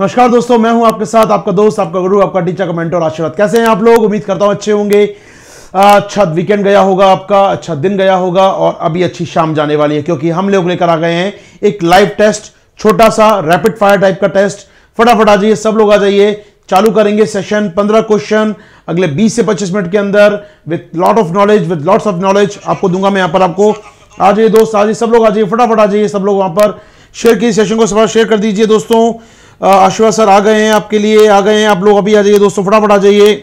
नमस्कार दोस्तों मैं हूं आपके साथ आपका दोस्त आपका गुरु आपका टीचर का मेंटर आशीर्वाद कैसे हैं आप लोग उम्मीद करता हूं अच्छे होंगे अच्छा वीकेंड गया होगा आपका अच्छा दिन गया होगा और अभी अच्छी शाम जाने वाली है क्योंकि हम लोग लेकर आ गए हैं एक लाइव टेस्ट छोटा सा रैपिड फायर टाइप का टेस्ट फटाफट आ जाइए सब लोग आ जाइए चालू करेंगे सेशन पंद्रह क्वेश्चन अगले बीस से पच्चीस मिनट के अंदर with lot of knowledge with lots of knowledge आपको दूंगा मैं यहाँ पर आपको आ जाइए दोस्त आ जाइए सब लोग आ जाइए फटाफट आ जाइए सब लोग वहां पर शेयर कीजिए सेशन को सब शेयर कर दीजिए दोस्तों आशुआ सर आ गए हैं आपके लिए आ गए हैं आप लोग अभी आ जाइए दोस्तों फटाफट आ जाइए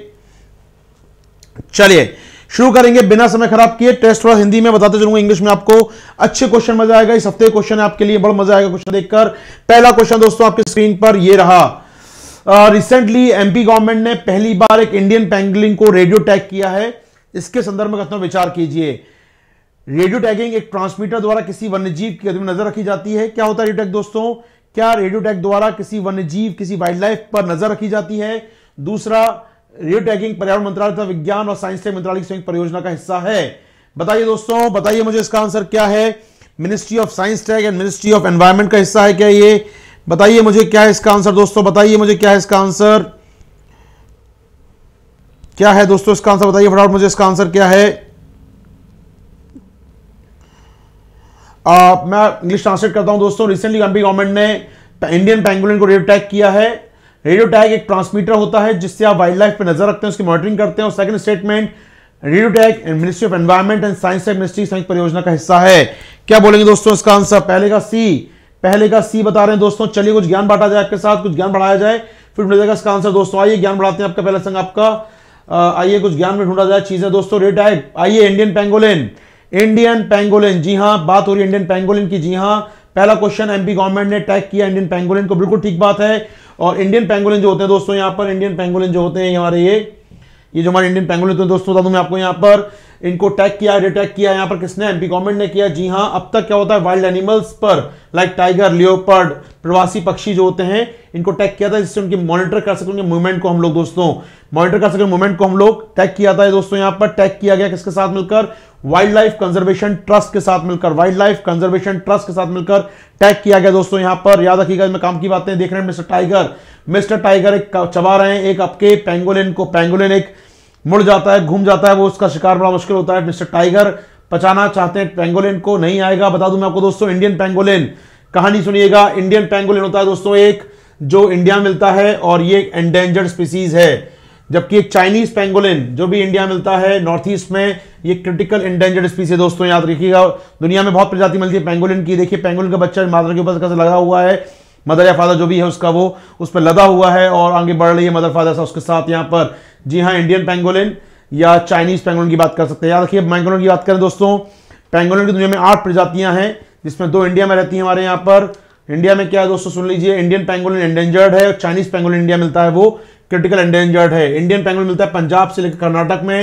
चलिए शुरू करेंगे बिना समय खराब किए टेस्ट थोड़ा हिंदी में बताते चलूंगा इंग्लिश में आपको अच्छे क्वेश्चन मजा आएगा इस हफ्ते क्वेश्चन है आपके लिए बड़ा मजा आएगा क्वेश्चन देखकर पहला क्वेश्चन दोस्तों आपके स्क्रीन पर यह रहा रिसेंटली एमपी गवर्नमेंट ने पहली बार एक इंडियन पैंगलिंग को रेडियो टैग किया है इसके संदर्भ में कथना विचार कीजिए रेडियो टैगिंग एक ट्रांसमीटर द्वारा किसी वन्यजीव की नजर रखी जाती है क्या होता है रेडियो टैग दोस्तों क्या रेडियो टैग द्वारा किसी वन्य जीव किसी वाइल्ड लाइफ पर नजर रखी जाती है दूसरा रेडियो टैगिंग पर्यावरण मंत्रालय तथा विज्ञान और साइंस टैग मंत्रालय की संयुक्त परियोजना का हिस्सा है बताइए दोस्तों बताइए मुझे इसका आंसर क्या है ministry of science tag and ministry of environment का हिस्सा है क्या ये बताइए मुझे क्या है इसका आंसर दोस्तों बताइए मुझे क्या है इसका आंसर क्या है दोस्तों इसका आंसर बताइए फटाफट मुझे इसका आंसर क्या है आ, मैं इंग्लिश ट्रांसलेट करता हूं दोस्तों रिसेंटली गंभी गवर्नमेंट ने इंडियन पेंगुलिन को रेडियो टैग किया है रेडियो टैग एक ट्रांसमीटर होता है जिससे आप वाइल्ड लाइफ पर नजर रखते हैं उसकी मॉनिटरिंग करते हैं और second statement radio tag ministry of environment and science and ministry संयुक्त परियोजना का हिस्सा है क्या बोलेंगे दोस्तों इसका आंसर पहले का सी पहले का सी बता रहे हैं दोस्तों चलिए कुछ ज्ञान बांटा जाए आपके साथ कुछ ज्ञान बढ़ाया जाए फिर मिलेगा इसका आंसर दोस्तों आइए ज्ञान बढ़ाते हैं आपका पहला संग आपका आइए कुछ ज्ञान में ढूंढा जाए चीजें दोस्तों रेड टैग आइए इंडियन पेंगोलिन इंडियन पेंगोलिन जी हाँ बात हो रही है इंडियन पेंगोलिन की जी हां पहला क्वेश्चन एमपी गवर्नमेंट ने टैग किया इंडियन पेंगोलिन को बिल्कुल ठीक बात है और इंडियन पेंगोलिन जो होते हैं दोस्तों यहां पर इंडियन पेंगोलिन जो होते हैं हमारे ये ये जो हमारे इंडियन पेंगोलिन होते हैं दोस्तों बता दूँ मैं आपको यहां पर इनको टैग किया रिटैग किया यहाँ पर किसने एमपी गवर्नमेंट ने किया जी हाँ अब तक क्या होता है वाइल्ड एनिमल्स पर लाइक टाइगर लियोपर्ड प्रवासी पक्षी जो होते हैं इनको टैग किया था जिससे उनकी मॉनिटर कर सकते उनके मूवमेंट को हम लोग दोस्तों मॉनिटर कर सकते मूवमेंट को हम लोग टैग किया था दोस्तों यहां पर टैग किया गया किसके साथ मिलकर वाइल्ड लाइफ कंजर्वेशन ट्रस्ट के साथ मिलकर वाइल्ड लाइफ कंजर्वेशन ट्रस्ट के साथ मिलकर टैग किया गया दोस्तों यहां पर याद रखिएगा इसमें काम की बातें देख रहे हैं मिस्टर टाइगर मिस्टर टाइगर एक चबा रहे हैं एक आपके पेंगोलिन को पेंगोलिन एक मुड़ जाता है घूम जाता है वो उसका शिकार बड़ा मुश्किल होता है मिस्टर टाइगर पचाना चाहते हैं पेंगोलिन को नहीं आएगा बता दूं मैं आपको दोस्तों इंडियन पेंगोलिन कहानी सुनिएगा इंडियन पेंगोलिन होता है दोस्तों एक जो इंडिया मिलता है और ये एंडेंजर्ड स्पीसीज है जबकि एक चाइनीज पेंगोलिन जो भी इंडिया मिलता है नॉर्थ ईस्ट में ये क्रिटिकल इंडेंजर्ड स्पीसी है दोस्तों याद रखिएगा दुनिया में बहुत प्रजाति मिलती है पेंगोलिन की देखिए पेंगोलिन का बच्चा मादर के ऊपर कैसे लगा हुआ है मदर या फादर जो भी है उसका वो उस पर लदा हुआ है और आगे बढ़ रही है मदर फादर सा उसके साथ यहाँ पर जी हाँ इंडियन पेंगोलिन या चाइनीज पेंगोलिन की बात कर सकते हैं याद रखिए पेंगोलिन की बात करें दोस्तों पेंगोलिन की दुनिया में आठ प्रजातियां हैं जिसमें दो इंडिया में रहती हैं हमारे यहाँ पर इंडिया में क्या है दोस्तों सुन लीजिए इंडियन पेंगोलिन एंडेंजर्ड है और चाइनीज पेंगोलिन इंडिया मिलता है वो क्रिटिकल एंडेंजर्ड है इंडियन पेंगोलिन मिलता है पंजाब से लेकर कर्नाटक में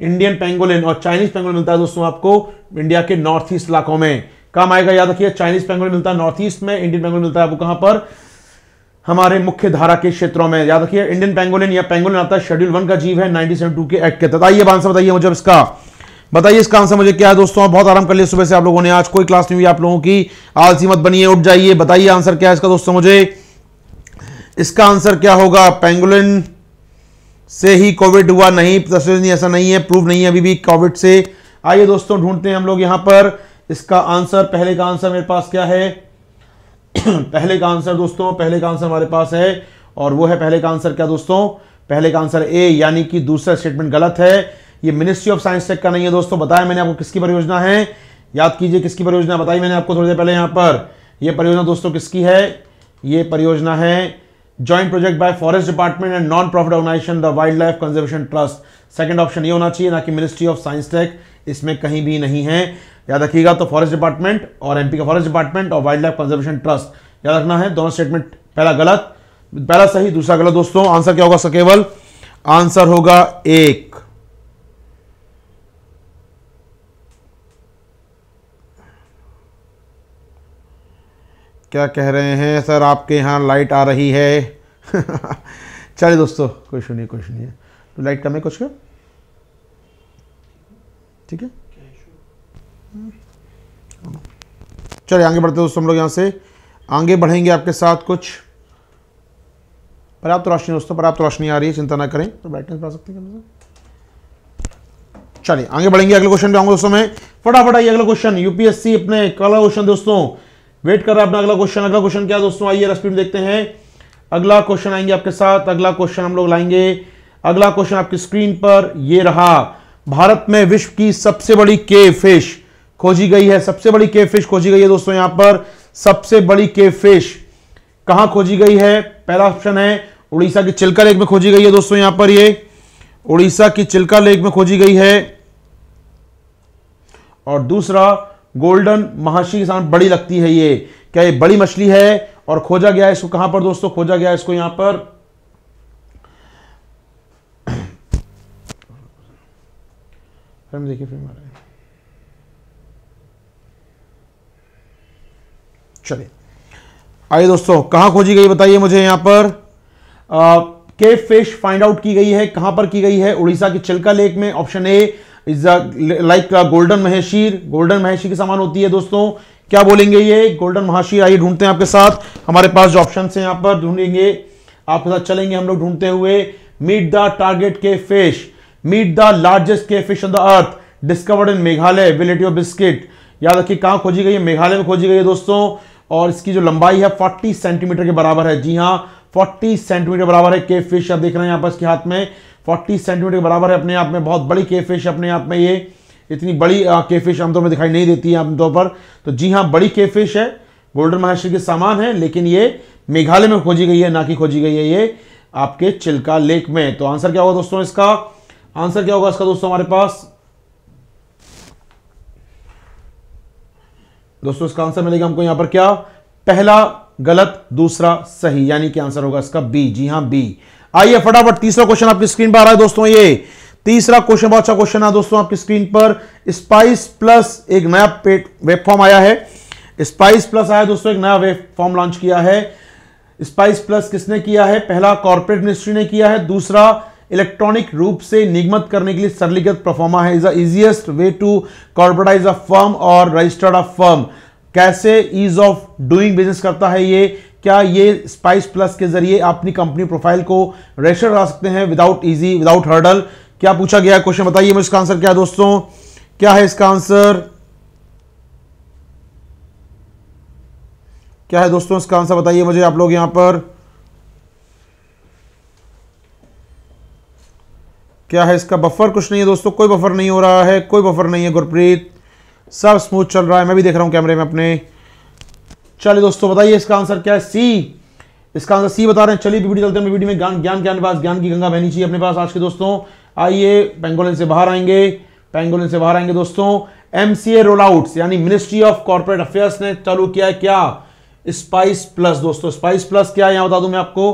इंडियन पेंगोलिन और चाइनीज पेंगोलिन मिलता है दोस्तों आपको इंडिया के नॉर्थ ईस्ट इलाकों में काम आएगा याद रखिए चाइनीज पेंगोलिन मिलता है नॉर्थ ईस्ट में इंडियन पेंगोलिन मिलता है आपको कहां पर हमारे मुख्य धारा के क्षेत्रों में याद रखिए इंडियन पेंगोलिन या पेंगोलिन आता है शेड्यूल वन का जीव है 1972 के एक्ट के तहत आइए आंसर बताइए मुझे इसका बताइए इसका आंसर मुझे क्या है दोस्तों बहुत आराम कर लिया सुबह से आप लोगों ने आज कोई क्लास नहीं हुई आप लोगों की आलसी मत बनिए उठ जाइए बताइए आंसर क्या है इसका दोस्तों मुझे इसका आंसर क्या होगा पेंगुलिन से ही कोविड हुआ नहीं तस्वीर नहीं ऐसा नहीं है प्रूव नहीं है अभी भी कोविड से आइए दोस्तों ढूंढते हैं हम लोग यहां पर इसका आंसर पहले का आंसर मेरे पास क्या है पहले का आंसर दोस्तों पहले का आंसर हमारे पास है और वो है पहले का आंसर क्या दोस्तों पहले का आंसर ए यानी कि दूसरा स्टेटमेंट गलत है ये मिनिस्ट्री ऑफ साइंस टेक का नहीं है दोस्तों बताया मैंने आपको किसकी परियोजना है याद कीजिए किसकी परियोजना बताई मैंने आपको थोड़ी देर पहले यहाँ पर यह परियोजना दोस्तों किसकी है ये परियोजना है joint project by forest department and non profit organisation the wildlife conservation trust second option ये होना चाहिए ना कि मिनिस्ट्री ऑफ साइंस टेक इसमें कहीं भी नहीं है याद रखिएगा तो फॉरेस्ट डिपार्टमेंट और एमपी का फॉरेस्ट डिपार्टमेंट और वाइल्ड लाइफ कंजर्वेशन ट्रस्ट याद रखना है दोनों स्टेटमेंट पहला गलत पहला सही दूसरा गलत दोस्तों आंसर क्या होगा सकेवल आंसर होगा एक क्या कह रहे हैं सर आपके यहां लाइट आ रही है चलिए दोस्तों कुछ नहीं कुछ नहीं है तो लाइट कम है कुछ क्या ठीक है चलिए आगे बढ़ते दोस्तों हम लोग यहाँ से आगे बढ़ेंगे आपके साथ कुछ पर्याप्त रोशनी दोस्तों पर्याप्त रोशनी आ रही है चिंता ना करें तो बैठने पा सकते हैं चलिए आगे बढ़ेंगे अगले क्वेश्चन पे आऊंगा दोस्तों मैं फटाफट आइए अगला क्वेश्चन यूपीएससी अपने अगला क्वेश्चन दोस्तों वेट कर रहा है अपना अगला क्वेश्चन अगला क्वेश्चन क्या दोस्तों आइए में देखते हैं अगला क्वेश्चन आएंगे आपके साथ अगला क्वेश्चन हम लोग लाएंगे अगला क्वेश्चन आपकी स्क्रीन पर ये रहा भारत में विश्व की सबसे बड़ी के फिश खोजी गई है सबसे बड़ी के फिश खोजी गई है दोस्तों यहां पर सबसे बड़ी के फिश कहां खोजी गई है पहला ऑप्शन है उड़ीसा की चिल्का लेक में खोजी गई है दोस्तों यहां पर ये उड़ीसा की चिल्का लेक में खोजी गई है और दूसरा गोल्डन महाशी के साथ बड़ी लगती है ये क्या ये बड़ी मछली है और खोजा गया है इसको कहां पर दोस्तों खोजा गया है इसको यहां पर फिल्म देखिए फिल्म है चलिए आइए दोस्तों कहां खोजी गई बताइए मुझे यहां पर के फिश फाइंड आउट की गई है कहां पर की गई है उड़ीसा के चिलका लेक में option A is like golden mahseer golden mahseer के समान होती है दोस्तों क्या बोलेंगे ये गोल्डन महाशीर आइए ढूंढते हैं आपके साथ हमारे पास जो ऑप्शन है यहां पर ढूंढेंगे आपके साथ चलेंगे हम लोग ढूंढते हुए मीट द टारगेट के फिश मीट द लार्जेस्ट के fish on the earth discovered in Meghalaya village of biscuit याद रखिए कहां खोजी गई है मेघालय में खोजी गई है दोस्तों और इसकी जो लंबाई है 40 सेंटीमीटर के बराबर है जी हाँ 40 सेंटीमीटर बराबर है के फिश आप देख रहे हैं यहाँ पर इसके हाथ में 40 सेंटीमीटर के बराबर है अपने आप में बहुत बड़ी के फिश अपने आप में ये इतनी बड़ी के फिश आमतौर में दिखाई नहीं देती है आमतौर पर तो जी हाँ बड़ी के फिश है गोल्डन महाराष्ट्र के सामान है लेकिन ये मेघालय में खोजी गई है ना कि खोजी गई है ये आपके चिल्का लेक में तो आंसर क्या होगा दोस्तों इसका आंसर क्या होगा इसका दोस्तों हमारे पास दोस्तों इसका आंसर मिलेगा हमको यहां पर क्या पहला गलत दूसरा सही यानी कि आंसर होगा इसका बी जी हां बी आइए फटाफट तीसरा क्वेश्चन आपकी स्क्रीन पर आ रहा है दोस्तों ये तीसरा क्वेश्चन बहुत अच्छा क्वेश्चन है दोस्तों आपकी स्क्रीन पर स्पाइस प्लस एक नया पेट फॉर्म आया है स्पाइस प्लस आया दोस्तों एक नया वेब फॉर्म लॉन्च किया है स्पाइस प्लस किसने किया है पहला कॉर्पोरेट मिनिस्ट्री ने किया है दूसरा इलेक्ट्रॉनिक रूप से निगमत करने के लिए सरलीगत प्रफॉर्मा है is the easiest way to corporatise a firm और रजिस्टर्ड अ फर्म कैसे ईज ऑफ डूइंग बिजनेस करता है ये क्या ये स्पाइस प्लस के जरिए अपनी कंपनी प्रोफाइल को रजिस्टर करा सकते हैं विदाउट ईजी विदाउट हर्डल क्या पूछा गया क्वेश्चन बताइए मुझे इसका आंसर क्या है दोस्तों क्या है इसका आंसर क्या है दोस्तों इसका आंसर बताइए मुझे आप लोग यहां पर क्या है इसका बफर कुछ नहीं है दोस्तों कोई बफर नहीं हो रहा है कोई बफर नहीं है गुरप्रीत सब स्मूथ चल रहा है मैं भी देख रहा हूं कैमरे में अपने चलिए दोस्तों बताइए इसका आंसर क्या है सी इसका आंसर सी बता रहे हैं चलिए वीडियो चलते हैं वीडियो में ज्ञान ज्ञान ज्ञान पास ज्ञान की गंगा बहनी चाहिए अपने पास आज के दोस्तों आइए पेंगोलिन से बाहर आएंगे पेंगोलिन से बाहर आएंगे दोस्तों M C A roll out यानी मिनिस्ट्री ऑफ कॉर्पोरेट अफेयर्स ने चालू किया है क्या स्पाइस प्लस दोस्तों स्पाइस प्लस क्या है यहां बता दू मैं आपको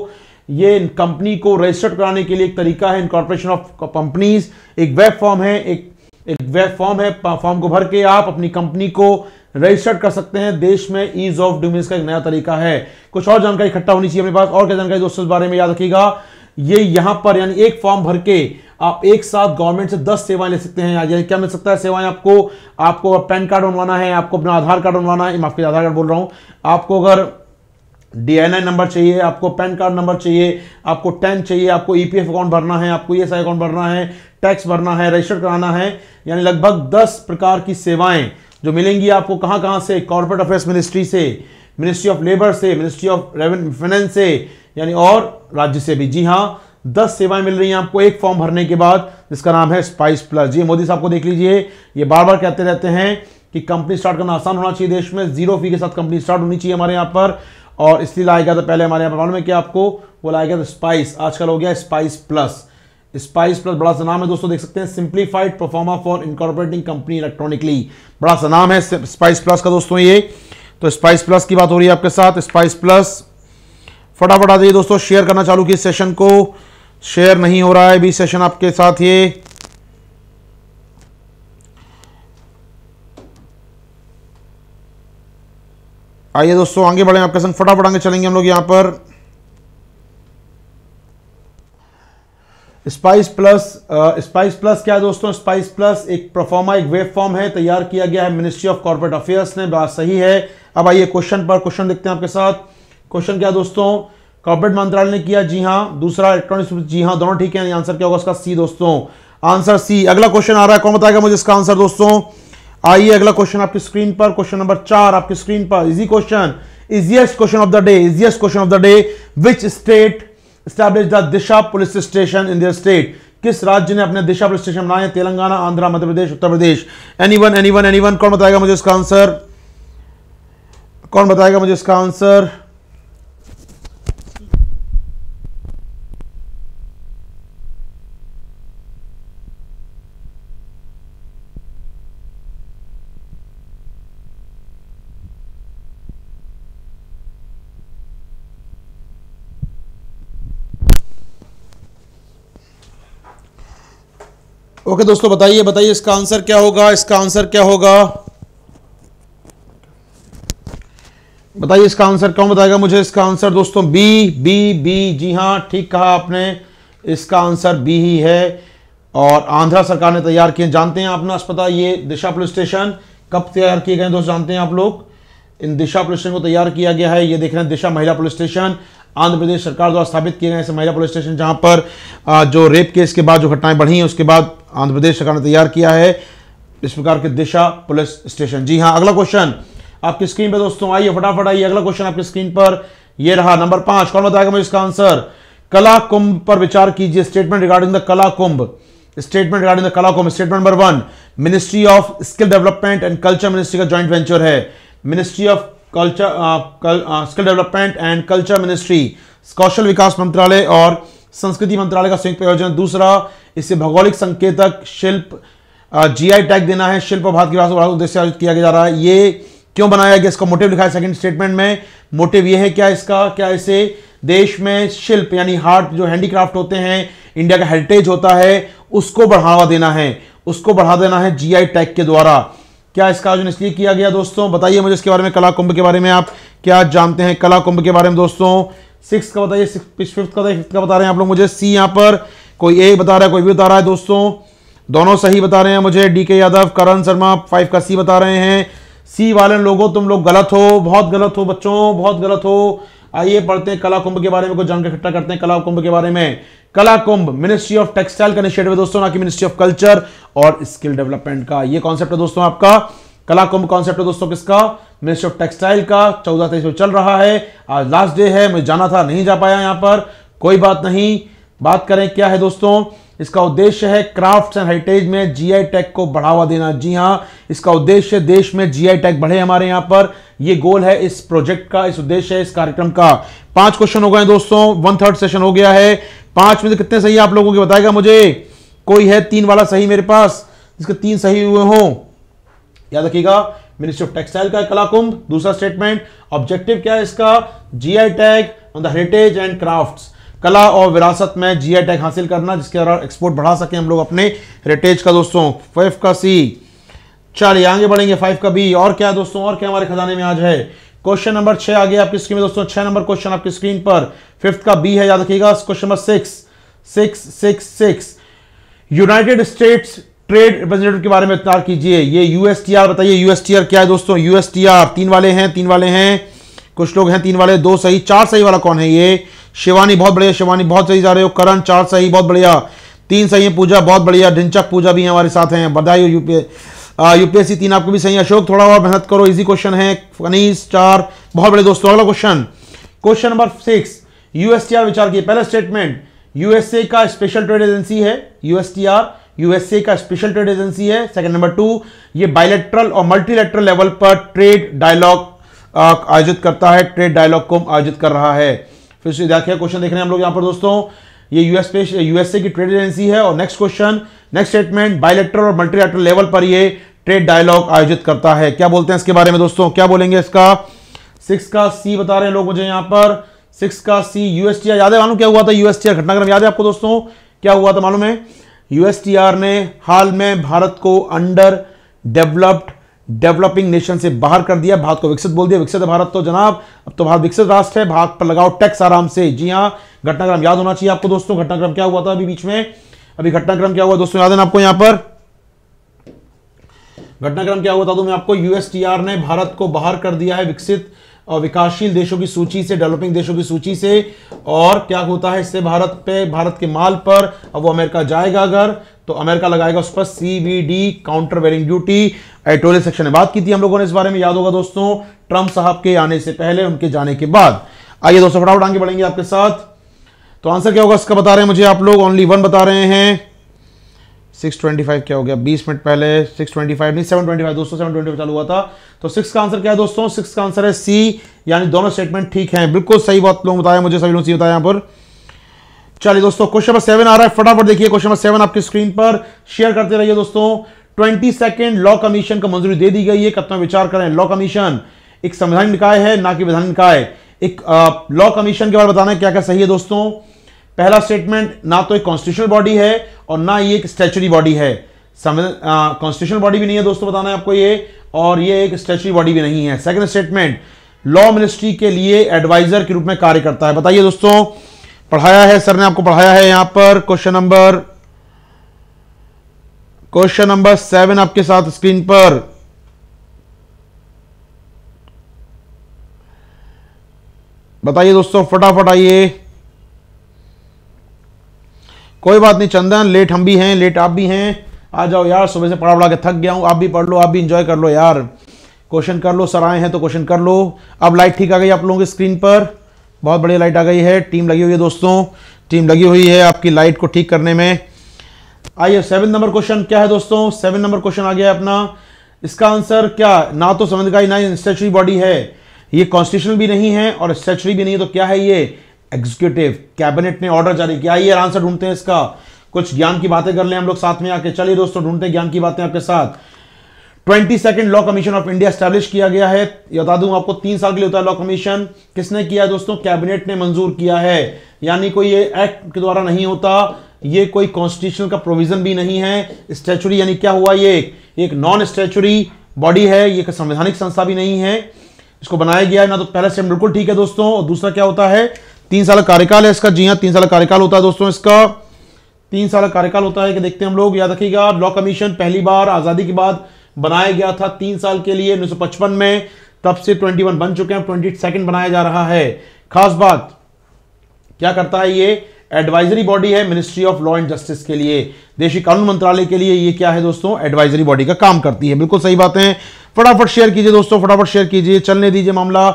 ये कंपनी को रजिस्टर्ड कराने के लिए एक तरीका है इनकॉर्पोरेशन ऑफ कंपनीज एक वेब फॉर्म है एक एक वेब फॉर्म है फॉर्म को भर के आप अपनी कंपनी को रजिस्टर्ड कर सकते हैं देश में ईज ऑफ डूमिंग का एक नया तरीका है कुछ और जानकारी इकट्ठा होनी चाहिए हमारे पास और क्या जानकारी दोस्तों इस बारे में याद रखिएगा ये यहां पर यानी एक फॉर्म भर के आप एक साथ गवर्नमेंट से दस सेवाएं ले सकते हैं यानी क्या मिल सकता है सेवाएं आपको आपको पैन कार्ड बनवाना है आपको अपना आधार कार्ड बनवाना है माफ आधार कार्ड बोल रहा हूं आपको अगर डीएनआई नंबर चाहिए आपको पैन कार्ड नंबर चाहिए आपको टेन चाहिए आपको ईपीएफ e अकाउंट भरना है आपको ई e अकाउंट भरना है टैक्स भरना है रजिस्टर कराना है यानी लगभग दस प्रकार की सेवाएं जो मिलेंगी आपको कहाँ कहाँ से कॉर्पोरेट अफेयर्स मिनिस्ट्री से मिनिस्ट्री ऑफ लेबर से मिनिस्ट्री ऑफ रेवेन्यू फाइनेंस से यानी और राज्य से भी जी हाँ दस सेवाएं मिल रही हैं आपको एक फॉर्म भरने के बाद जिसका नाम है स्पाइस प्लस जी मोदी साहब को देख लीजिए ये बार बार कहते रहते हैं कि कंपनी स्टार्ट करना आसान होना चाहिए देश में जीरो फी के साथ कंपनी स्टार्ट होनी चाहिए हमारे यहाँ पर और इसलिए लाया गया था पहले हमारे यहाँ पर मालूम है कि आपको वो लाया गया था स्पाइस आजकल हो गया स्पाइस प्लस स्पाइस प्लस बड़ा सा नाम है दोस्तों देख सकते हैं simplified proforma for incorporating company electronically बड़ा सा नाम है स्पाइस प्लस का दोस्तों ये तो स्पाइस प्लस की बात हो रही है आपके साथ स्पाइस प्लस फटाफट आ जाइए दोस्तों शेयर करना चालू किए सेशन को शेयर नहीं हो रहा है अभी सेशन आपके साथ ये आइए दोस्तों आगे बढ़े आपके संग फटाफट आगे चलेंगे हम लोग यहाँ पर स्पाइस प्लस स्पाइस प्लस क्या है दोस्तों स्पाइस प्लस एक प्रोफॉर्मा एक वेब फॉर्म है तैयार किया गया है मिनिस्ट्री ऑफ कॉर्पोरेट अफेयर्स ने बात सही है अब आइए क्वेश्चन पर क्वेश्चन देखते हैं आपके साथ क्वेश्चन क्या दोस्तों कॉर्पोरेट मंत्रालय ने किया जी हाँ दूसरा इलेक्ट्रॉनिक्स जी हाँ दोनों ठीक है आंसर क्या होगा उसका सी दोस्तों आंसर सी अगला क्वेश्चन आ रहा है कौन बताएगा मुझे इसका आंसर दोस्तों आइए अगला क्वेश्चन आपकी स्क्रीन पर क्वेश्चन नंबर चार आपकी स्क्रीन पर easy question easiest question of the day easiest question of the day which state establish the Disha police station in their state किस राज्य ने अपने दिशा पुलिस स्टेशन बनाए Telangana Andhra Madhya Pradesh Uttar Pradesh anyone anyone anyone कौन बताएगा मुझे इसका आंसर कौन बताएगा मुझे इसका आंसर ओके दोस्तों बताइए बताइए इसका आंसर क्या होगा इसका आंसर क्या होगा बताइए इसका आंसर कौन बताएगा मुझे इसका आंसर दोस्तों बी बी बी जी हां ठीक कहा आपने इसका आंसर बी ही है और आंध्रा सरकार ने तैयार किए जानते हैं आपने अस्पताल ये दिशा पुलिस स्टेशन कब तैयार किए गए दोस्त जानते हैं आप लोग इन दिशा पुलिस स्टेशन को तैयार किया गया है ये देख रहे हैं दिशा महिला पुलिस स्टेशन आंध्र प्रदेश सरकार द्वारा स्थापित किए गए ऐसे महिला पुलिस स्टेशन जहां पर जो रेप केस के बाद जो घटनाएं बढ़ी हैं उसके बाद आंध्र प्रदेश सरकार ने तैयार किया है इस प्रकार के दिशा पुलिस स्टेशन जी हाँ अगला क्वेश्चन आपकी स्क्रीन पर दोस्तों आइए फटाफट आइए अगला क्वेश्चन आपकी स्क्रीन पर यह रहा नंबर पांच कौन बताएगा मुझे इसका आंसर कला कुंभ पर विचार कीजिए statement regarding the Kala Kumbh statement regarding the Kala Kumbh statement number one ministry of skill development and culture ministry का ज्वाइंट वेंचर है ministry of culture skill development and culture ministry कौशल विकास मंत्रालय और संस्कृति मंत्रालय का संयुक्त प्रयोजन दूसरा इसे भौगोलिक संकेतक शिल्प जीआई टैग देना है शिल्प भारत की भाषा उद्देश्य आयोजित किया जा रहा है ये क्यों बनाया गया इसका मोटिव लिखा है सेकंड स्टेटमेंट में मोटिव ये है क्या इसका क्या इसे देश में शिल्प यानी हार्ट जो हैंडीक्राफ्ट होते हैं इंडिया का हेरिटेज होता है उसको बढ़ावा देना है उसको बढ़ा देना है जीआई टैग के द्वारा क्या इसका आयोजन इसलिए किया गया दोस्तों बताइए मुझे इसके बारे में कला कुंभ के बारे में आप क्या जानते हैं कला कुंभ के बारे में दोस्तों सिक्स का बताइए फिफ्थ का बताइए फिफ्थ का बता रहे हैं आप लोग मुझे सी यहाँ पर कोई ए बता रहा है कोई भी बता रहा है दोस्तों दोनों सही बता रहे हैं मुझे डी के यादव करण शर्मा फाइव का सी बता रहे हैं सी वाले लोगों तुम लोग गलत हो बहुत गलत हो बच्चों बहुत गलत हो आइए पढ़ते हैं कला कुंभ के बारे में कुछ जानकर इकट्ठा करते हैं कला कुंभ के बारे में Kala Kumbh ministry of textile का इनिशिएटिव है दोस्तों ना कि मिनिस्ट्री ऑफ कल्चर और स्किल डेवलपमेंट का ये कॉन्सेप्ट है दोस्तों आपका कला कुंभ कॉन्सेप्ट है दोस्तों किसका मिनिस्ट्री ऑफ टेक्सटाइल का चौदह तेईस में चल रहा है आज लास्ट डे है मुझे जाना था नहीं जा पाया यहाँ पर कोई बात नहीं बात करें क्या है दोस्तों इसका उद्देश्य है क्राफ्ट्स एंड हेरिटेज में जीआई टैग को बढ़ावा देना जी हाँ इसका उद्देश्य देश में जीआई टैग बढ़े हमारे यहाँ पर ये गोल है इस प्रोजेक्ट का इस उद्देश्य है इस कार्यक्रम का पांच क्वेश्चन हो गए दोस्तों वन थर्ड सेशन हो गया है पांच में से कितने सही आप लोगों के बताएगा मुझे कोई है तीन वाला सही मेरे पास जिसके तीन सही हुए हों याद रखिएगा मिनिस्ट्री ऑफ टेक्सटाइल का कला कुंभ दूसरा स्टेटमेंट ऑब्जेक्टिव क्या है इसका GI tag on the heritage and craft कला और विरासत में जीआई टैग हासिल करना जिसके द्वारा एक्सपोर्ट बढ़ा सके हम लोग अपने हेरिटेज का दोस्तों फाइव का सी चलिए आगे बढ़ेंगे फाइव का बी और क्या दोस्तों और क्या हमारे खजाने में आज है क्वेश्चन नंबर छह आ गया आपकी स्क्रीन में दोस्तों छह नंबर क्वेश्चन आपकी स्क्रीन पर फिफ्थ का बी है याद रखिएगा question number six six six six United States trade representative के बारे में तार कीजिए ये यूएसटीआर बताइए यूएसटीआर क्या है दोस्तों यूएसटीआर तीन वाले हैं तीन वाले हैं कुछ लोग हैं तीन वाले दो सही चार सही वाला कौन है ये शिवानी बहुत बढ़िया शिवानी बहुत सही जा रहे हो करण चार सही बहुत बढ़िया तीन सही है पूजा बहुत बढ़िया ढिंचक पूजा भी हमारे साथ हैं बधाई यूपी यूपीएससी तीन आपको भी सही है अशोक थोड़ा और मेहनत करो इजी क्वेश्चन है फनीस चार बहुत बड़े दोस्तों अगला question question number six USTR विचार किए पहला स्टेटमेंट यूएसए का स्पेशल ट्रेड एजेंसी है यूएसटीआर यूएसए का स्पेशल ट्रेड एजेंसी है सेकंड नंबर टू ये बायलेट्रल और मल्टीलेटरल लेवल पर ट्रेड डायलॉग आयोजित करता है ट्रेड डायलॉग को आयोजित कर रहा है फिर देखिए क्वेश्चन देख रहे हैं हम लोग यहां पर दोस्तों ये यूएसए की ट्रेड एजेंसी है और next question next statement bilateral और मल्टीलेटरल लेवल पर यह ट्रेड डायलॉग आयोजित करता है क्या बोलते हैं इसके बारे में दोस्तों क्या बोलेंगे इसका सिक्स का सी बता रहे हैं लोग मुझे यहां पर सिक्स का सी यूएसटीआर याद है मालूम क्या हुआ था यूएसटीआर घटनाक्रम याद है आपको दोस्तों क्या हुआ था मालूम है यूएसटीआर ने हाल में भारत को अंडर डेवलप्ड डेवलपिंग नेशन से बाहर कर दिया भारत को विकसित बोल दिया विकसित भारत तो जनाब अब तो भारत विकसित राष्ट्र है भारत पर लगाओ टैक्स आराम से जी हाँ घटनाक्रम याद होना चाहिए आपको दोस्तों घटनाक्रम क्या हुआ था अभी बीच में अभी घटनाक्रम क्या हुआ दोस्तों याद है ना आपको यहां पर घटनाक्रम क्या हुआ था तो मैं आपको यूएसटीआर ने भारत को बाहर कर दिया है विकसित विकासशील देशों की सूची से डेवलपिंग देशों की सूची से और क्या होता है इससे भारत पे भारत के माल पर अब वो अमेरिका जाएगा अगर तो अमेरिका लगाएगा उस पर CVD countervailing duty editorial section में बात की थी हम लोगों ने इस बारे में याद होगा दोस्तों ट्रंप साहब के आने से पहले उनके जाने के बाद आइए दोस्तों फटाफट आगे बढ़ेंगे आपके साथ तो आंसर क्या होगा इसका बता रहे हैं मुझे आप लोग ओनली वन बता रहे हैं सिक्स ट्वेंटी फाइव क्या हो गया बीस मिनट पहले सिक्स ट्वेंटी फाइव नहीं सेवन ट्वेंटी दोस्तों सेवन ट्वेंटी चालू हुआ था तो सिक्स का आंसर क्या है दोस्तों सिक्स का आंसर है सी यानी दोनों स्टेटमेंट ठीक है बिल्कुल सही बात लोगों बताया मुझे सभी लोग सी बताया यहाँ पर चलिए दोस्तों क्वेश्चन नंबर सेवन आ रहा है फटाफट देखिए क्वेश्चन नंबर सेवन आपकी स्क्रीन पर शेयर करते रहिए दोस्तों ट्वेंटी सेकेंड लॉ कमीशन को मंजूरी दे दी गई है कितना विचार करें लॉ कमीशन एक संविधान निकाय है ना कि विधान निकाय एक लॉ कमीशन के बारे में बताना है क्या क्या सही है दोस्तों पहला स्टेटमेंट ना तो एक कॉन्स्टिट्यूशनल बॉडी है और ना ये एक स्टैचुरी बॉडी है कॉन्स्टिट्यूशनल बॉडी भी नहीं है दोस्तों बताना है आपको ये और ये एक स्टैचुरी बॉडी भी नहीं है सेकंड स्टेटमेंट लॉ मिनिस्ट्री के लिए एडवाइजर के रूप में कार्य करता है बताइए दोस्तों पढ़ाया है सर ने आपको पढ़ाया है यहां पर question number question number seven आपके साथ स्क्रीन पर बताइए दोस्तों फटाफट आइए कोई बात नहीं चंदन लेट हम भी हैं लेट आप भी हैं आ जाओ यार सुबह से पढ़ा पढ़ा के थक गया हूँ आप भी पढ़ लो आप भी इंजॉय कर लो यार क्वेश्चन कर लो सर आए हैं तो क्वेश्चन कर लो अब लाइट ठीक आ गई आप लोगों की स्क्रीन पर बहुत बढ़िया लाइट आ गई है टीम लगी हुई है दोस्तों टीम लगी हुई है आपकी लाइट को ठीक करने में आइए सेवन नंबर क्वेश्चन क्या है दोस्तों सेवन नंबर क्वेश्चन आ गया है अपना इसका आंसर क्या ना तो संविधान ना स्टेचुरी बॉडी है ये कॉन्स्टिट्यूशनल भी नहीं है और स्टेचुरी भी नहीं है तो क्या है ये एग्जीक्यूटिव कैबिनेट ने ऑर्डर जारी किया आइए आंसर ढूंढते हैं इसका कुछ ज्ञान की बातें कर लें हम लोग साथ में आके चलिए दोस्तों ढूंढते हैं ज्ञान की बातें आपके साथ twenty second law commission of India establish किया गया है बता दूं आपको तीन साल के लिए होता है लॉ कमीशन किसने किया दोस्तों कैबिनेट ने मंजूर किया है यानी कोई ये एक्ट के द्वारा नहीं होता ये कोई कॉन्स्टिट्यूशन का प्रोविजन भी नहीं है स्टैचुरी यानी क्या हुआ ये एक नॉन स्टैचुरी बॉडी है ये संवैधानिक संस्था भी नहीं है इसको बनाया गया है ना तो पहला स्टेप बिल्कुल ठीक है दोस्तों और दूसरा क्या होता है तीन साल कार्यकाल है इसका जी हाँ तीन साल कार्यकाल होता है दोस्तों इसका तीन साल कार्यकाल होता है कि देखते हैं हम लोग याद रखिएगा लॉ कमीशन पहली बार आज़ादी के बाद बनाया गया था तीन साल के लिए उन्नीस में तब से 21 बन चुके हैं 22 बनाया जा रहा है खास बात क्या करता है ये एडवाइजरी बॉडी है ministry of law and justice के लिए देशी कानून मंत्रालय के लिए ये क्या है दोस्तों एडवाइजरी बॉडी का काम करती है बिल्कुल सही बातें हैं फटाफट शेयर कीजिए दोस्तों फटाफट शेयर कीजिए चलने दीजिए मामला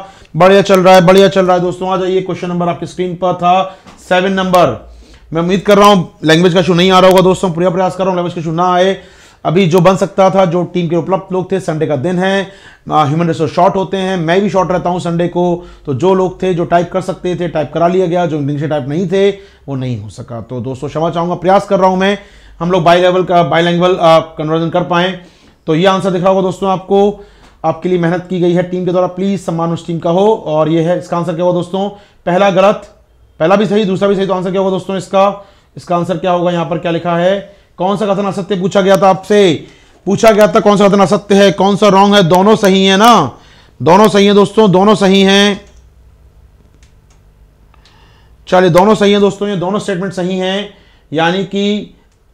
बढ़िया चल रहा है बढ़िया चल रहा है दोस्तों आ जाइए क्वेश्चन नंबर आपकी स्क्रीन पर था सेवन नंबर मैं उम्मीद कर रहा हूं लैंग्वेज का इशू नहीं आ रहा होगा दोस्तों पूरा प्रयास कर रहा हूं लैंग्वेज का इशू ना आए अभी जो बन सकता था जो टीम के उपलब्ध लोग थे संडे का दिन है ह्यूमन रिसोर्स शॉर्ट होते हैं मैं भी शॉर्ट रहता हूं संडे को तो जो लोग थे जो टाइप कर सकते थे टाइप करा लिया गया जो इंग्लिश टाइप नहीं थे वो नहीं हो सका तो दोस्तों क्षमा चाहूंगा प्रयास कर रहा हूं मैं हम लोग बाई लेवल का बाई लैंग्वल कन्वर्जन कर पाए तो ये आंसर दिख रहा होगा दोस्तों आपको आपके लिए मेहनत की गई है टीम के द्वारा प्लीज़ सम्मान उस टीम का हो और ये है इसका आंसर क्या होगा दोस्तों पहला गलत पहला भी सही दूसरा भी सही तो आंसर क्या होगा दोस्तों इसका इसका आंसर क्या होगा यहां पर क्या लिखा है कौन सा कथन असत्य पूछा गया था आपसे पूछा गया था कौन सा कथन असत्य है कौन सा रॉन्ग है दोनों सही है ना दोनों सही है दोस्तों दोनों सही है चलिए दोनों सही है दोस्तों ये दोनों स्टेटमेंट सही हैं यानी कि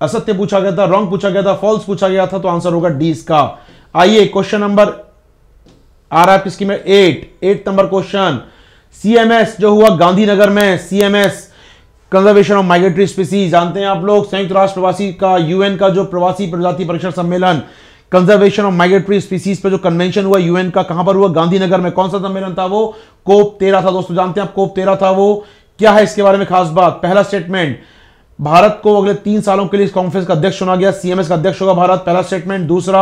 असत्य पूछा गया था रॉन्ग पूछा गया था फॉल्स पूछा गया था तो आंसर होगा डी इसका आइए क्वेश्चन नंबर आ रहा है eight eight number question CMS जो हुआ गांधीनगर में CMS conservation of migratory species जानते हैं आप लोग संयुक्त राष्ट्र प्रवासी का यूएन का जो प्रवासी प्रजाति परीक्षण सम्मेलन कंजर्वेशन ऑफ माइग्रेटरी स्पीसीज पर जो कन्वेंशन हुआ यूएन का कहां पर हुआ गांधीनगर में कौन सा सम्मेलन था वो कोप तेरह था दोस्तों जानते हैं आप कोप तेरह था वो क्या है इसके बारे में खास बात पहला स्टेटमेंट भारत को अगले तीन सालों के लिए इस कॉन्फ्रेंस का अध्यक्ष चुना गया सीएमएस का अध्यक्ष होगा भारत पहला स्टेटमेंट दूसरा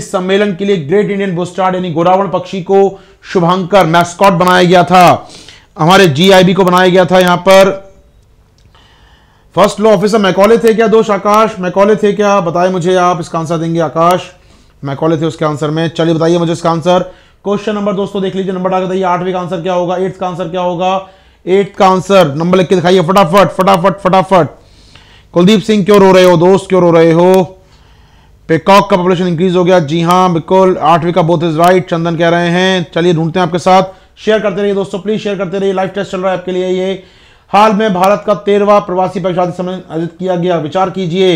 इस सम्मेलन के लिए ग्रेट इंडियन बुस्टार्ड यानी गोरावण पक्षी को शुभांकर मैस्कॉट बनाया गया था हमारे जीआईबी को बनाया गया था यहां पर फर्स्ट लॉ ऑफिसर मैकॉले थे क्या दोष आकाश मैकॉले थे क्या बताए मुझे आप इसका आंसर देंगे आकाश मैकॉले थे उसके आंसर में चलिए बताइए मुझे इसका आंसर क्वेश्चन नंबर दोस्तों देख लीजिए नंबर डाल बताइए का आंसर क्या होगा एट्थ का आंसर क्या होगा एट्थ का आंसर नंबर लिख के दिखाइए फटाफट फटाफट फटाफट कुलदीप सिंह क्यों रो रहे हो दोस्त क्यों रो रहे हो पेकॉक का पॉपुलेशन इंक्रीज हो गया जी हाँ बिल्कुल आठवीं का बोथ इज राइट चंदन कह रहे हैं चलिए ढूंढते हैं आपके साथ शेयर करते रहिए दोस्तों प्लीज शेयर करते रहिए लाइव टेस्ट चल रहा है आपके लिए ये हाल में भारत का तेरहवा प्रवासी पक्षार्थी सम्मेलन आयोजित किया गया विचार कीजिए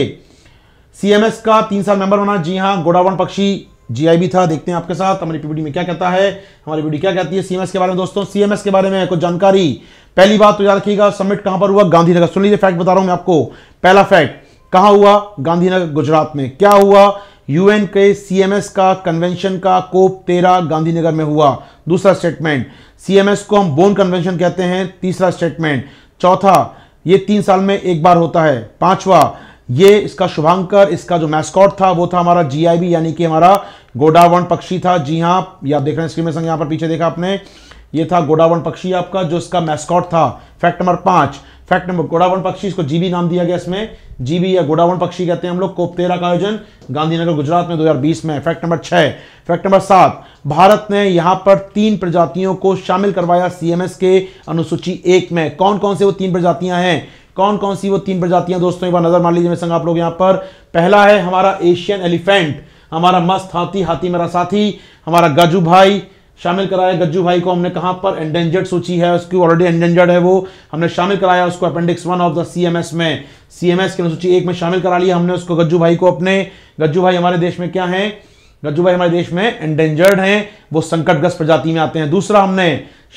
सीएमएस का तीन साल मेंबर होना जी हाँ गोडावन पक्षी जीआईबी था देखते हैं आपके साथ हमारी पीपीडी में क्या कहता है हमारी पीपीडी क्या कहती है सीएमएस के बारे में दोस्तों सीएमएस के बारे में कुछ जानकारी पहली बात तो याद रखिएगा समिट कहां पर हुआ गांधीनगर सुन लीजिए फैक्ट बता रहा हूं मैं आपको पहला फैक्ट कहां हुआ गांधीनगर गुजरात में क्या हुआ यूएन के सीएमएस का कन्वेंशन का कोप तेरा गांधीनगर में हुआ दूसरा स्टेटमेंट सीएमएस को हम बोन कन्वेंशन कहते हैं तीसरा स्टेटमेंट चौथा ये तीन साल में एक बार होता है पांचवा ये इसका शुभांकर इसका जो मैस्कॉट था वो था हमारा जीआईबी यानी कि हमारा गोडावन पक्षी था जी हाँ या देख रहे हैं स्क्रीन में संग यहां पर पीछे देखा आपने ये था गोडावन पक्षी आपका जो इसका मैस्कॉट था फैक्ट नंबर पांच फैक्ट नंबर गोडावन पक्षी इसको जीबी नाम दिया गया इसमें जीबी या गोडावन पक्षी कहते हैं हम लोग कोपतेरा का आयोजन गांधीनगर गुजरात में 2020 में फैक्ट नंबर छह फैक्ट नंबर सात भारत ने यहां पर तीन प्रजातियों को शामिल करवाया सीएमएस के अनुसूची एक में कौन कौन से वो तीन प्रजातियां हैं कौन कौन सी वो तीन प्रजातियां दोस्तों एक बार नजर मार लीजिए मैं संग आप लोग यहां पर पहला है हमारा एशियन एलिफेंट हमारा मस्त हाथी हाथी मेरा साथी हमारा गजू भाई शामिल कराया गज्जू भाई को हमने कहाँ पर एंडेंजर्ड सूची है उसकी ऑलरेडी एंडेंजर्ड है वो हमने शामिल कराया उसको appendix one of the CMS में सीएमएस की अनुसूची एक में शामिल करा लिया हमने उसको गज्जू भाई को अपने गज्जू भाई हमारे देश में क्या है गज्जू भाई हमारे देश में एंडेंजर्ड हैं वो संकटग्रस्त प्रजाति में आते हैं दूसरा हमने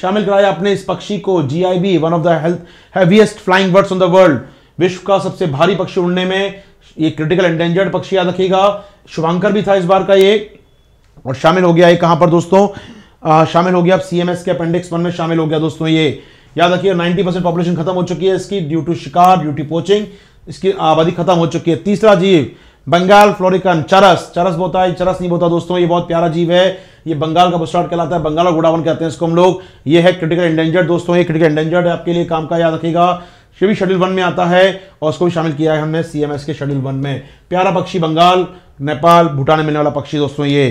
शामिल कराया अपने इस पक्षी को GIB one of the health heaviest flying birds on the world विश्व का सबसे भारी पक्षी उड़ने में ये क्रिटिकल एंडेंजर्ड पक्षी याद रखिएगा शुभांकर भी था इस बार का ये और शामिल हो गया ये कहां पर दोस्तों आ, शामिल हो गया अब सीएमएस के अपेंडिक्स वन में शामिल हो गया दोस्तों ये याद रखिए 90 परसेंट पॉपुलेशन खत्म हो चुकी है इसकी ड्यू टू शिकार ड्यू टू पोचिंग इसकी आबादी खत्म हो चुकी है तीसरा जीव बंगाल फ्लोरिकन चरस चरस बोता है चरस नहीं बोता दोस्तों ये बहुत प्यारा जीव है ये बंगाल का बुस्टार्ट कहलाता है बंगाल और गुड़ावन कहते हैं इसको हम लोग ये है क्रिटिकल एंडेंजर्ड दोस्तों ये क्रिटिकल एंडेंजर्ड है आपके लिए काम का याद रखिएगा शिविर शेड्यूल वन में आता है और उसको भी शामिल किया है हमने सीएमएस के शेड्यूल वन में प्यारा पक्षी बंगाल नेपाल भूटान में मिलने वाला पक्षी दोस्तों ये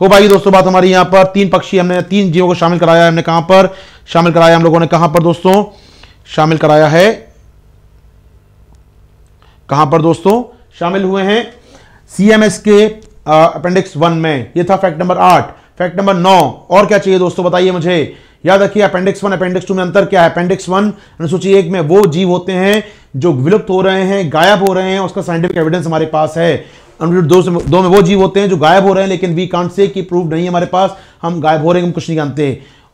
हो भाई दोस्तों बात हमारी यहाँ पर तीन पक्षी हमने तीन जीवों को शामिल कराया है हमने कहाँ पर शामिल कराया हम लोगों ने कहाँ पर दोस्तों शामिल कराया है कहाँ पर दोस्तों शामिल हुए हैं एस के अपेंडिक्स वन में ये था फैक्ट नंबर आठ फैक्ट नंबर नौ और क्या चाहिए दोस्तों बताइए मुझे याद रखिए अपेंडिक्स वन अपेंडिक्स टू में अंतर क्या है अपेंडिक्स वन अनुसूची एक में वो जीव होते हैं जो विलुप्त हो रहे हैं गायब हो रहे हैं उसका साइंटिफिक एविडेंस हमारे पास है अनम्यूटेड दो दो में वो जीव होते हैं जो गायब हो रहे हैं लेकिन वी कांट से कि प्रूफ नहीं है हमारे पास हम गायब हो रहे हैं हम कुछ नहीं जानते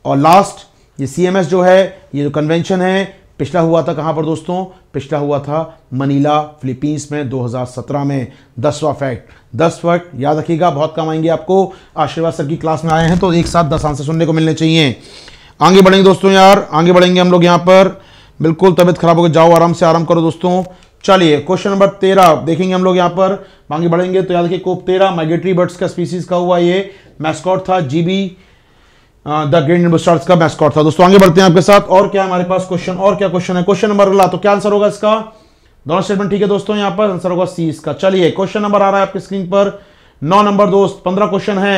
और लास्ट ये सी जो है ये जो कन्वेंशन है पिछला हुआ था कहाँ पर दोस्तों पिछला हुआ था मनीला फिलीपींस में 2017 में दसवा फैक्ट दस फैक्ट याद रखिएगा बहुत काम आएंगे आपको आशीर्वाद सर की क्लास में आए हैं तो एक साथ दस आंसर सुनने को मिलने चाहिए आगे बढ़ेंगे दोस्तों यार आगे बढ़ेंगे हम लोग यहाँ पर बिल्कुल तबीयत खराब हो गई जाओ आराम से आराम करो दोस्तों चलिए क्वेश्चन नंबर तेरह देखेंगे हम लोग यहाँ पर मांगे बढ़ेंगे तो याद रखिए कोप तेरह माइग्रेटरी बर्ड्स का स्पीसीज का हुआ ये मैस्कॉट था जीबी द ग्रेट इन्वेस्टर्स का मैस्कॉट था दोस्तों आगे बढ़ते हैं आपके साथ और क्या हमारे पास क्वेश्चन और क्या क्वेश्चन है क्वेश्चन नंबर अगला तो क्या आंसर होगा इसका दोनों स्टेटमेंट ठीक है दोस्तों यहाँ पर आंसर होगा सी इसका चलिए क्वेश्चन नंबर आ रहा है आपके स्क्रीन पर नौ नंबर दोस्त पंद्रह क्वेश्चन है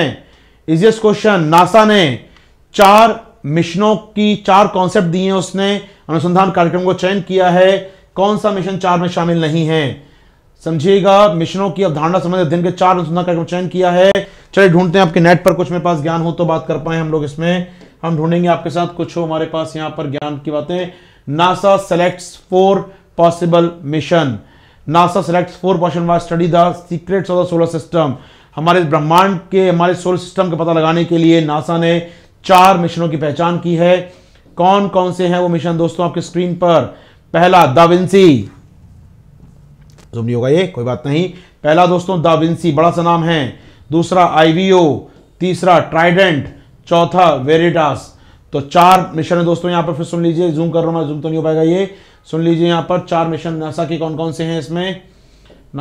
इजिएस्ट क्वेश्चन नासा ने चार मिशनों की चार कॉन्सेप्ट दिए हैं उसने अनुसंधान कार्यक्रम को चयन किया है कौन सा मिशन चार में शामिल नहीं है समझिएगा मिशनों की अवधारणा संबंध अध्ययन के चार अनुसंधान कार्यक्रम चयन किया है चलिए ढूंढते हैं आपके नेट पर कुछ मेरे पास ज्ञान हो तो बात कर पाए हम लोग इसमें हम ढूंढेंगे आपके साथ कुछ हो हमारे पास यहां पर ज्ञान की बातें NASA selects four possible mission NASA selects four possible why study the secrets of the solar system हमारे ब्रह्मांड के हमारे सोलर सिस्टम का पता लगाने के लिए नासा ने चार मिशनों की पहचान की है कौन कौन से हैं वो मिशन दोस्तों आपके स्क्रीन पर पहला दाविंसी होगा ये कोई बात नहीं पहला दोस्तों दाविंसी बड़ा सा नाम है दूसरा आईवीओ तीसरा ट्राइडेंट चौथा वेरिटास तो चार मिशन है दोस्तों यहां पर फिर सुन लीजिए जूम कर रहा हूं जूम तो नहीं हो पाएगा ये सुन लीजिए यहां पर चार मिशन नासा के कौन कौन से हैं इसमें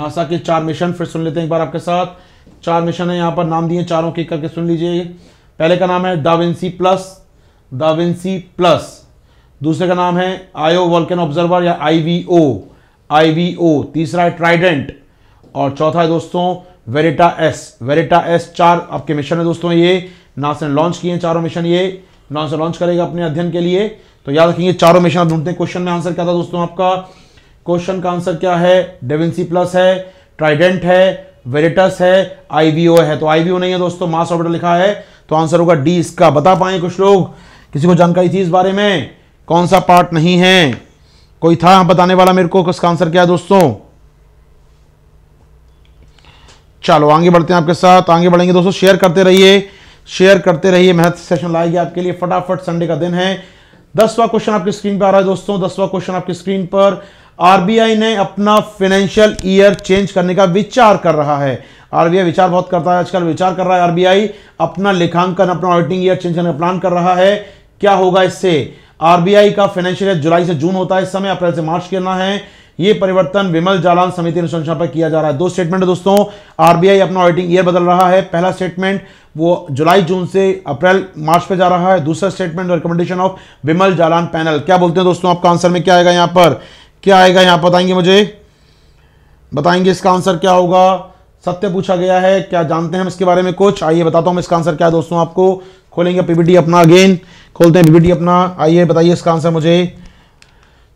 नासा के चार मिशन फिर सुन लेते हैं एक बार आपके साथ चार मिशन है यहां पर नाम दिए चारों के करके सुन लीजिए पहले का नाम है दाविंसी प्लस दाविंसी प्लस दूसरे का नाम है आयो वॉल्केन ऑब्जर्वर या आईवीओ आईवीओ तीसरा है ट्राइडेंट और चौथा है दोस्तों वेरिटा एस वेरिटा एस चार आपके मिशन है दोस्तों ये नासा ने लॉन्च किए हैं चारों मिशन ये नासा लॉन्च करेगा अपने अध्ययन के लिए तो याद रखेंगे चारों मिशन आप ढूंढते हैं क्वेश्चन में आंसर क्या था दोस्तों आपका क्वेश्चन का आंसर क्या है डेविंसी प्लस है ट्राइडेंट है वेरिटस है आईवीओ है तो आईवीओ नहीं है दोस्तों मास ऑर्बिटर लिखा है तो आंसर होगा डी इसका बता पाए कुछ लोग किसी को जानकारी थी इस बारे में कौन सा पार्ट नहीं है कोई था बताने वाला मेरे को उसका आंसर क्या है दोस्तों चलो आगे बढ़ते हैं आपके साथ आगे बढ़ेंगे दोस्तों शेयर करते रहिए शेयर करते रहिए मेहनत सेशन लाएगी आपके लिए फटाफट संडे का दिन है दसवां क्वेश्चन आपकी स्क्रीन पर आ रहा है दोस्तों दसवां क्वेश्चन आपकी स्क्रीन पर आरबीआई ने अपना फाइनेंशियल ईयर चेंज करने का विचार कर रहा है आरबीआई विचार बहुत करता है आजकल विचार कर रहा है आरबीआई अपना लेखांकन अपना ऑडिटिंग ईयर चेंज करने का प्लान कर रहा है क्या होगा इससे आरबीआई का फाइनेंशियल ईयर जुलाई से जून होता है इस समय अप्रैल से मार्च करना है ये परिवर्तन विमल जालान समिति अनुशंसा पर किया जा रहा है दो स्टेटमेंट है दोस्तों आरबीआई अपना ऑडिटिंग ईयर बदल रहा है पहला स्टेटमेंट वो जुलाई जून से अप्रैल मार्च पे जा रहा है दूसरा statement recommendation of Vimal Jalan panel क्या बोलते हैं दोस्तों आपका आंसर में क्या आएगा यहां पर क्या आएगा यहां बताएंगे मुझे बताएंगे इसका आंसर क्या होगा सत्य पूछा गया है क्या जानते हैं हम इसके बारे में कुछ आइए बताता हूं इसका आंसर क्या है दोस्तों आपको खोलेंगे पीपीटी अपना अगेन खोलते हैं बीबीटी अपना आइए बताइए इसका आंसर मुझे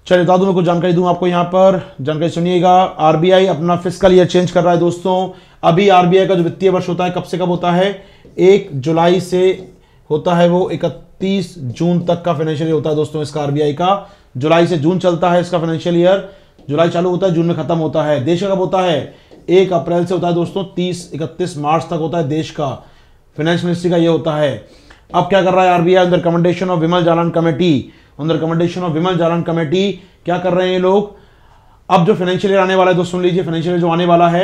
चलिए बता दूं मैं कुछ जानकारी दूं आपको यहाँ पर जानकारी सुनिएगा आरबीआई अपना फिजिकल ईयर चेंज कर रहा है दोस्तों अभी आरबीआई का जो वित्तीय वर्ष होता है कब से कब होता है एक जुलाई से होता है वो इकतीस जून तक का फाइनेंशियल ईयर होता है दोस्तों इसका आरबीआई का जुलाई से जून चलता है इसका फाइनेंशियल ईयर जुलाई चालू होता है जून में खत्म होता है देश का कब होता है एक अप्रैल से होता है दोस्तों तीस इकतीस मार्च तक होता है देश का फाइनेंस मिनिस्ट्री का यह होता है अब क्या कर रहा है आरबीआई अंदर recommendation of Vimal Jalan committee अंदर recommendation of Vimal Jalan committee क्या कर रहे हैं ये लोग अब जो फाइनेंशियल ईयर आने वाला है तो सुन लीजिए फाइनेंशियल जो आने वाला है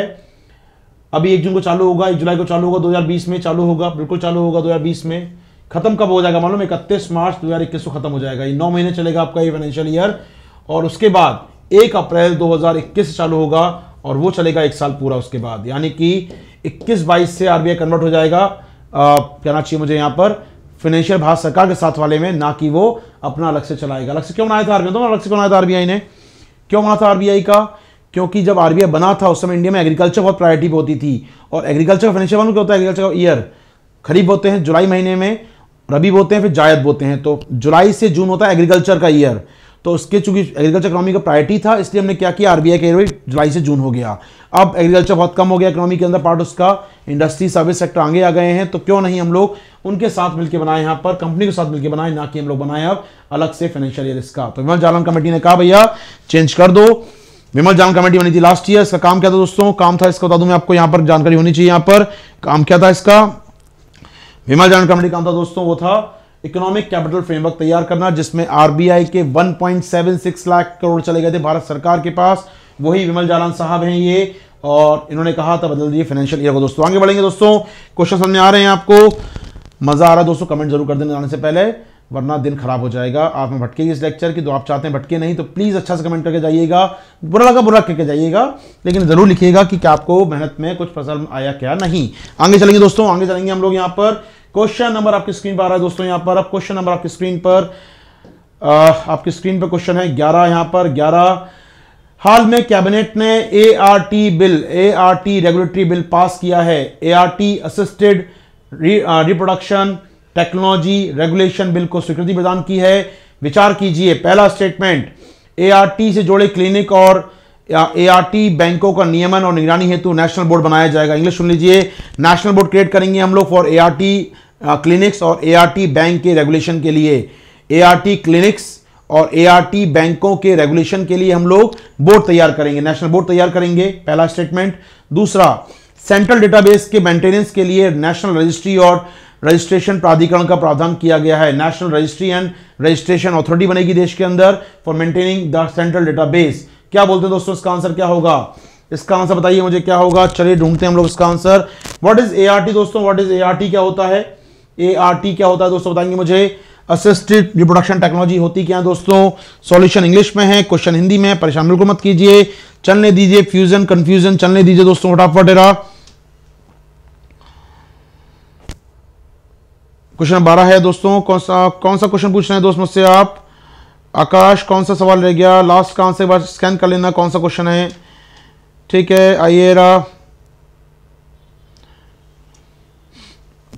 अभी एक जून को चालू होगा एक जुलाई को चालू होगा 2020 में चालू होगा बिल्कुल चालू होगा 2020 में खत्म कब हो जाएगा मालूम इकतीस मार्च 2021 को खत्म हो जाएगा ये नौ महीने चलेगा आपका ये फाइनेंशियल ईयर और उसके बाद एक अप्रैल 2021 से चालू होगा और वो चलेगा एक साल पूरा उसके बाद यानी कि इक्कीस बाईस से आरबीआई कन्वर्ट हो जाएगा कहना चाहिए मुझे यहाँ पर फाइनेंशियल भारत सरकार के साथ वाले में ना कि वो अपना लक्ष्य चलाएगा से क्यों बनाया था आरबीआई अलग से क्यों बनाया था आरबीआई ने क्यों बना था आरबीआई का क्योंकि जब आरबीआई बना था उस समय इंडिया में एग्रीकल्चर बहुत प्रायोरिटी होती थी और एग्रीकल्चर फाइनेंशियल क्या होता है एग्रीकल्चर ईयर खरीफ होते हैं जुलाई महीने में रबी बोते हैं फिर जायद बोते हैं तो जुलाई से जून होता है एग्रीकल्चर का ईयर तो उसके चूंकि एग्रीकल्चर इकोनॉमी का प्रायोरिटी था इसलिए हमने क्या किया आरबीआई के रेट जुलाई से जून हो गया अब एग्रीकल्चर बहुत कम हो गया इकोनॉमी के अंदर पार्ट उसका इंडस्ट्री सर्विस सेक्टर आगे आ गए हैं तो क्यों नहीं हम लोग उनके साथ मिलकर बनाए यहां पर कंपनी के साथ मिलकर बनाए ना कि हम लोग बनाए अब अलग से फाइनेंशियल ईयर इसका तो विमल जालम कमेटी ने कहा भैया चेंज कर दो विमल जालम कमेटी बनी थी लास्ट ईयर इसका काम क्या था दोस्तों काम था इसका बता दू मैं आपको यहां पर जानकारी होनी चाहिए यहां पर काम क्या था इसका विमल जालम कमेटी काम था दोस्तों वो था इकोनॉमिक कैपिटल फ्रेमवर्क तैयार करना जिसमें आरबीआई के 1.76 लाख करोड़ चले गए थे भारत सरकार के पास वही विमल जालान साहब हैं ये और इन्होंने कहा था बदल दिए फाइनेंशियल ईयर को दोस्तों आगे बढ़ेंगे दोस्तों क्वेश्चन सामने आ रहे हैं आपको मज़ा आ रहा दोस्तों कमेंट जरूर कर देने जाने से पहले वरना दिन खराब हो जाएगा आप में भटके इस लेक्चर की तो आप चाहते हैं भटके नहीं तो प्लीज़ अच्छा से कमेंट करके जाइएगा बुरा लगा बुरा करके जाइएगा लेकिन ज़रूर लिखिएगा कि क्या आपको मेहनत में कुछ फसल आया क्या नहीं आगे चलेंगे दोस्तों आगे चलेंगे हम लोग यहाँ पर क्वेश्चन नंबर आपकी स्क्रीन पर आ रहा है दोस्तों यहां पर अब क्वेश्चन नंबर आपकी स्क्रीन पर आपकी स्क्रीन पर क्वेश्चन है ग्यारह यहां पर ग्यारह हाल में कैबिनेट ने ART bill ART regulatory bill pass किया है ART assisted reproduction technology regulation bill को स्वीकृति प्रदान की है विचार कीजिए पहला स्टेटमेंट एआरटी से जुड़े क्लिनिक और एआरटी बैंकों का नियमन और निगरानी हेतु नेशनल बोर्ड बनाया जाएगा इंग्लिश सुन लीजिए नेशनल बोर्ड क्रिएट करेंगे हम लोग फॉर एआरटी क्लिनिक्स और एआरटी बैंक के रेगुलेशन के लिए एआरटी क्लिनिक्स और एआरटी बैंकों के रेगुलेशन के लिए हम लोग बोर्ड तैयार करेंगे नेशनल बोर्ड तैयार करेंगे पहला स्टेटमेंट दूसरा सेंट्रल डेटाबेस के मेंटेनेंस के लिए नेशनल रजिस्ट्री और रजिस्ट्रेशन प्राधिकरण का प्रावधान किया गया है national registry and registration authority बनेगी देश के अंदर for maintaining the central database क्या बोलते हैं दोस्तों इसका आंसर क्या होगा इसका आंसर बताइए मुझे क्या होगा चलिए ढूंढते हैं हम लोग इसका आंसर व्हाट इज एआरटी दोस्तों व्हाट इज एआरटी क्या होता है एआरटी क्या होता है दोस्तों बताएंगे मुझे असिस्टेड रिप्रोडक्शन टेक्नोलॉजी होती क्या है दोस्तों सॉल्यूशन इंग्लिश में है क्वेश्चन हिंदी में है परेशान बिल्कुल मत कीजिए चलने दीजिए फ्यूजन कंफ्यूजन चलने दीजिए दोस्तों फटाफट एरा क्वेश्चन बारह है दोस्तों कौन सा कौन सा क्वेश्चन पूछ रहे हैं दोस्त मुझसे आप आकाश कौन सा सवाल रह गया लास्ट का से बार स्कैन कर लेना कौन सा क्वेश्चन है ठीक है आइए रा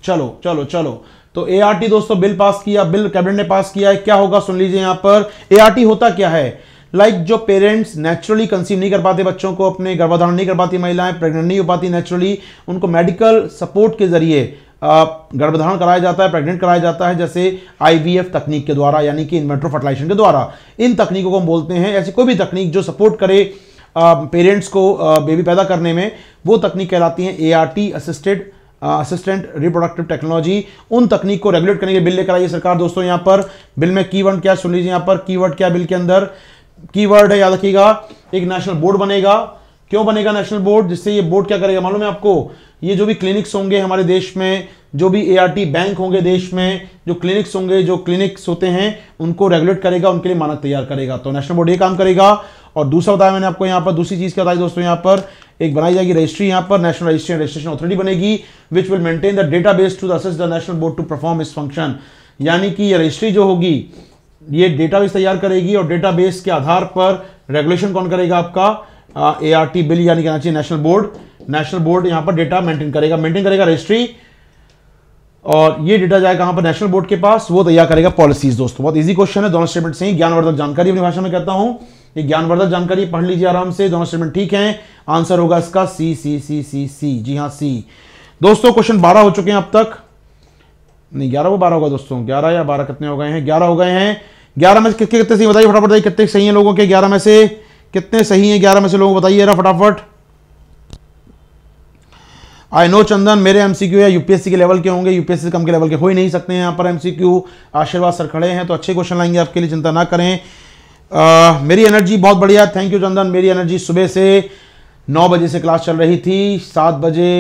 चलो चलो चलो तो एआरटी दोस्तों बिल पास किया बिल कैबिनेट ने पास किया है क्या होगा सुन लीजिए यहां पर एआरटी होता क्या है लाइक like जो पेरेंट्स नेचुरली कंसीव नहीं कर पाते बच्चों को अपने गर्भाधारण नहीं कर पाती महिलाएं प्रेग्नेंट नहीं हो पाती नेचुरली उनको मेडिकल सपोर्ट के जरिए गर्भधारण कराया जाता है प्रेग्नेंट कराया जाता है जैसे आईवीएफ तकनीक के द्वारा यानी कि इन्वेट्रो फर्टिलाइजेशन के द्वारा इन तकनीकों को हम बोलते हैं ऐसी कोई भी तकनीक जो सपोर्ट करे पेरेंट्स को बेबी पैदा करने में वो तकनीक कहलाती हैं a assisted assistant reproductive technology उन तकनीक को रेगुलेट करने के बिल लेकर आई है सरकार दोस्तों यहाँ पर बिल में वर्ड क्या सुन लीजिए यहाँ पर वर्ड क्या बिल के अंदर वर्ड है याद रखिएगा एक नेशनल बोर्ड बनेगा क्यों बनेगा नेशनल बोर्ड जिससे ये बोर्ड क्या करेगा मालूम है आपको ये जो भी क्लिनिक्स होंगे हमारे देश में जो भी एआरटी बैंक होंगे देश में जो क्लिनिक्स होंगे जो क्लिनिक्स होते हैं उनको रेगुलेट करेगा उनके लिए मानक तैयार करेगा तो नेशनल बोर्ड ये काम करेगा और दूसरा बताया मैंने आपको यहाँ पर दूसरी चीज़ क्या बताई दोस्तों यहाँ पर एक बनाई जाएगी रजिस्ट्री यहाँ पर नेशनल रजिस्ट्री रजिस्ट्रेशन अथॉरिटी बनेगी which will maintain the database to the national board to perform इस फंक्शन यानी कि ये रजिस्ट्री जो होगी ये डेटाबेस तैयार करेगी और डेटाबेस के आधार पर रेगुलेशन कौन करेगा आपका ए आर टी बिल यानी कहना चाहिए नेशनल बोर्ड नेशनल बोर्ड यहाँ पर डेटा मेंटेन करेगा मेंटेन करेगा रजिस्ट्री और ये डेटा जाएगा कहां पर नेशनल बोर्ड के पास वो तैयार करेगा पॉलिसीज दोस्तों बहुत इजी क्वेश्चन है दोनों स्टेटमेंट से ही ज्ञानवर्धक जानकारी अपनी भाषा में कहता हूँ ये ज्ञानवर्धक जानकारी पढ़ लीजिए आराम से दोनों स्टेटमेंट ठीक है आंसर होगा इसका सी सी सी सी सी जी हाँ सी दोस्तों क्वेश्चन बारह हो चुके हैं अब तक नहीं ग्यारह वो बारह होगा दोस्तों ग्यारह या बारह कितने हो गए हैं ग्यारह हो गए हैं ग्यारह में कितने कितने सही बताइए फटाफट बताइए कितने सही है लोगों के ग्यारह में से कितने सही हैं ग्यारह में से लोगों को बताइए ना फटाफट आई नो चंदन मेरे एमसीक्यू या यूपीएससी के लेवल के होंगे यूपीएससी कम के लेवल के हो ही नहीं सकते हैं यहाँ पर एमसीक्यू आशीर्वाद सर खड़े हैं तो अच्छे क्वेश्चन लाएंगे आपके लिए चिंता ना करें आ, मेरी एनर्जी बहुत बढ़िया थैंक यू चंदन मेरी एनर्जी सुबह से नौ बजे से क्लास चल रही थी सात बजे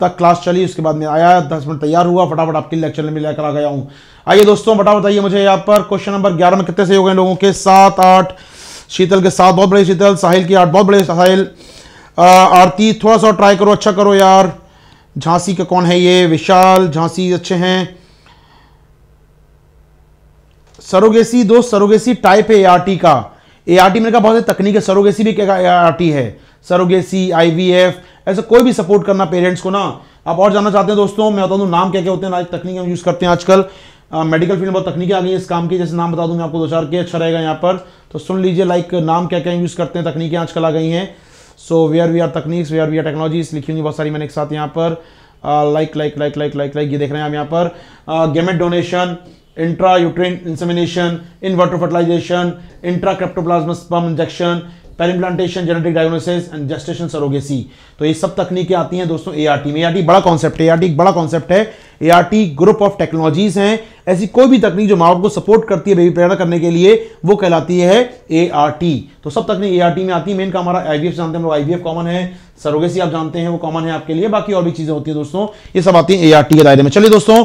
तक क्लास चली उसके बाद मैं आया दस मिनट तैयार हुआ फटाफट आपके लेक्चर में लेकर आ गया हूँ आइए दोस्तों बता बताइए मुझे यहाँ पर क्वेश्चन नंबर ग्यारह में कितने से हो गए लोगों के सात आठ शीतल के साथ बहुत बड़े शीतल साहिल की आर्ट बहुत बड़े साहिल आरती थोड़ा सा ट्राई करो अच्छा करो यार झांसी का कौन है ये विशाल झांसी अच्छे हैं सरोगेसी दोस्त सरोगेसी टाइप है एआरटी का एआरटी मेरे का बहुत तकनीक है सरोगेसी भी क्या एआरटी है सरोगेसी आईवीएफ ऐसा कोई भी सपोर्ट करना पेरेंट्स को ना आप और जानना चाहते हैं दोस्तों मैं बताऊँ तो नाम क्या क्या होते हैं तकनीक हम यूज़ करते हैं आजकल मेडिकल फील्ड में बहुत तकनीकें आ गई इस काम की जैसे नाम बता दूंगा आपको दो चार के अच्छा रहेगा यहाँ पर तो सुन लीजिए लाइक नाम क्या क्या यूज़ करते हैं तकनीकें आजकल आ गई हैं so we are we are तकनीक we are we are technologies लिखी हुई बहुत सारी मैंने एक साथ यहाँ पर like like like like like like ये देख रहे हैं हम यहाँ पर gamete donation intra uterine insemination in vitro fertilisation intra cytoplasmic sperm injection implantation genetic diagnosis and gestation surrogacy तो ये सब तकनीकें आती हैं दोस्तों एआरटी में एआरटी बड़ा कॉन्सेप्ट है एआरटी एक बड़ा कॉन्सेप्ट है एआरटी ग्रुप ऑफ टेक्नोलॉजीज हैं ऐसी कोई भी तकनीक जो माओ को सपोर्ट करती है बेबी पैदा करने के लिए वो कहलाती है ए तो सब तकनीक ए में आती है मेन का हमारा आई जानते हैं आई वी कॉमन है सरोगेसी आप जानते हैं वो कॉमन है आपके लिए बाकी और भी चीजें होती है दोस्तों ये सब आती है ए के दायरे में चलिए दोस्तों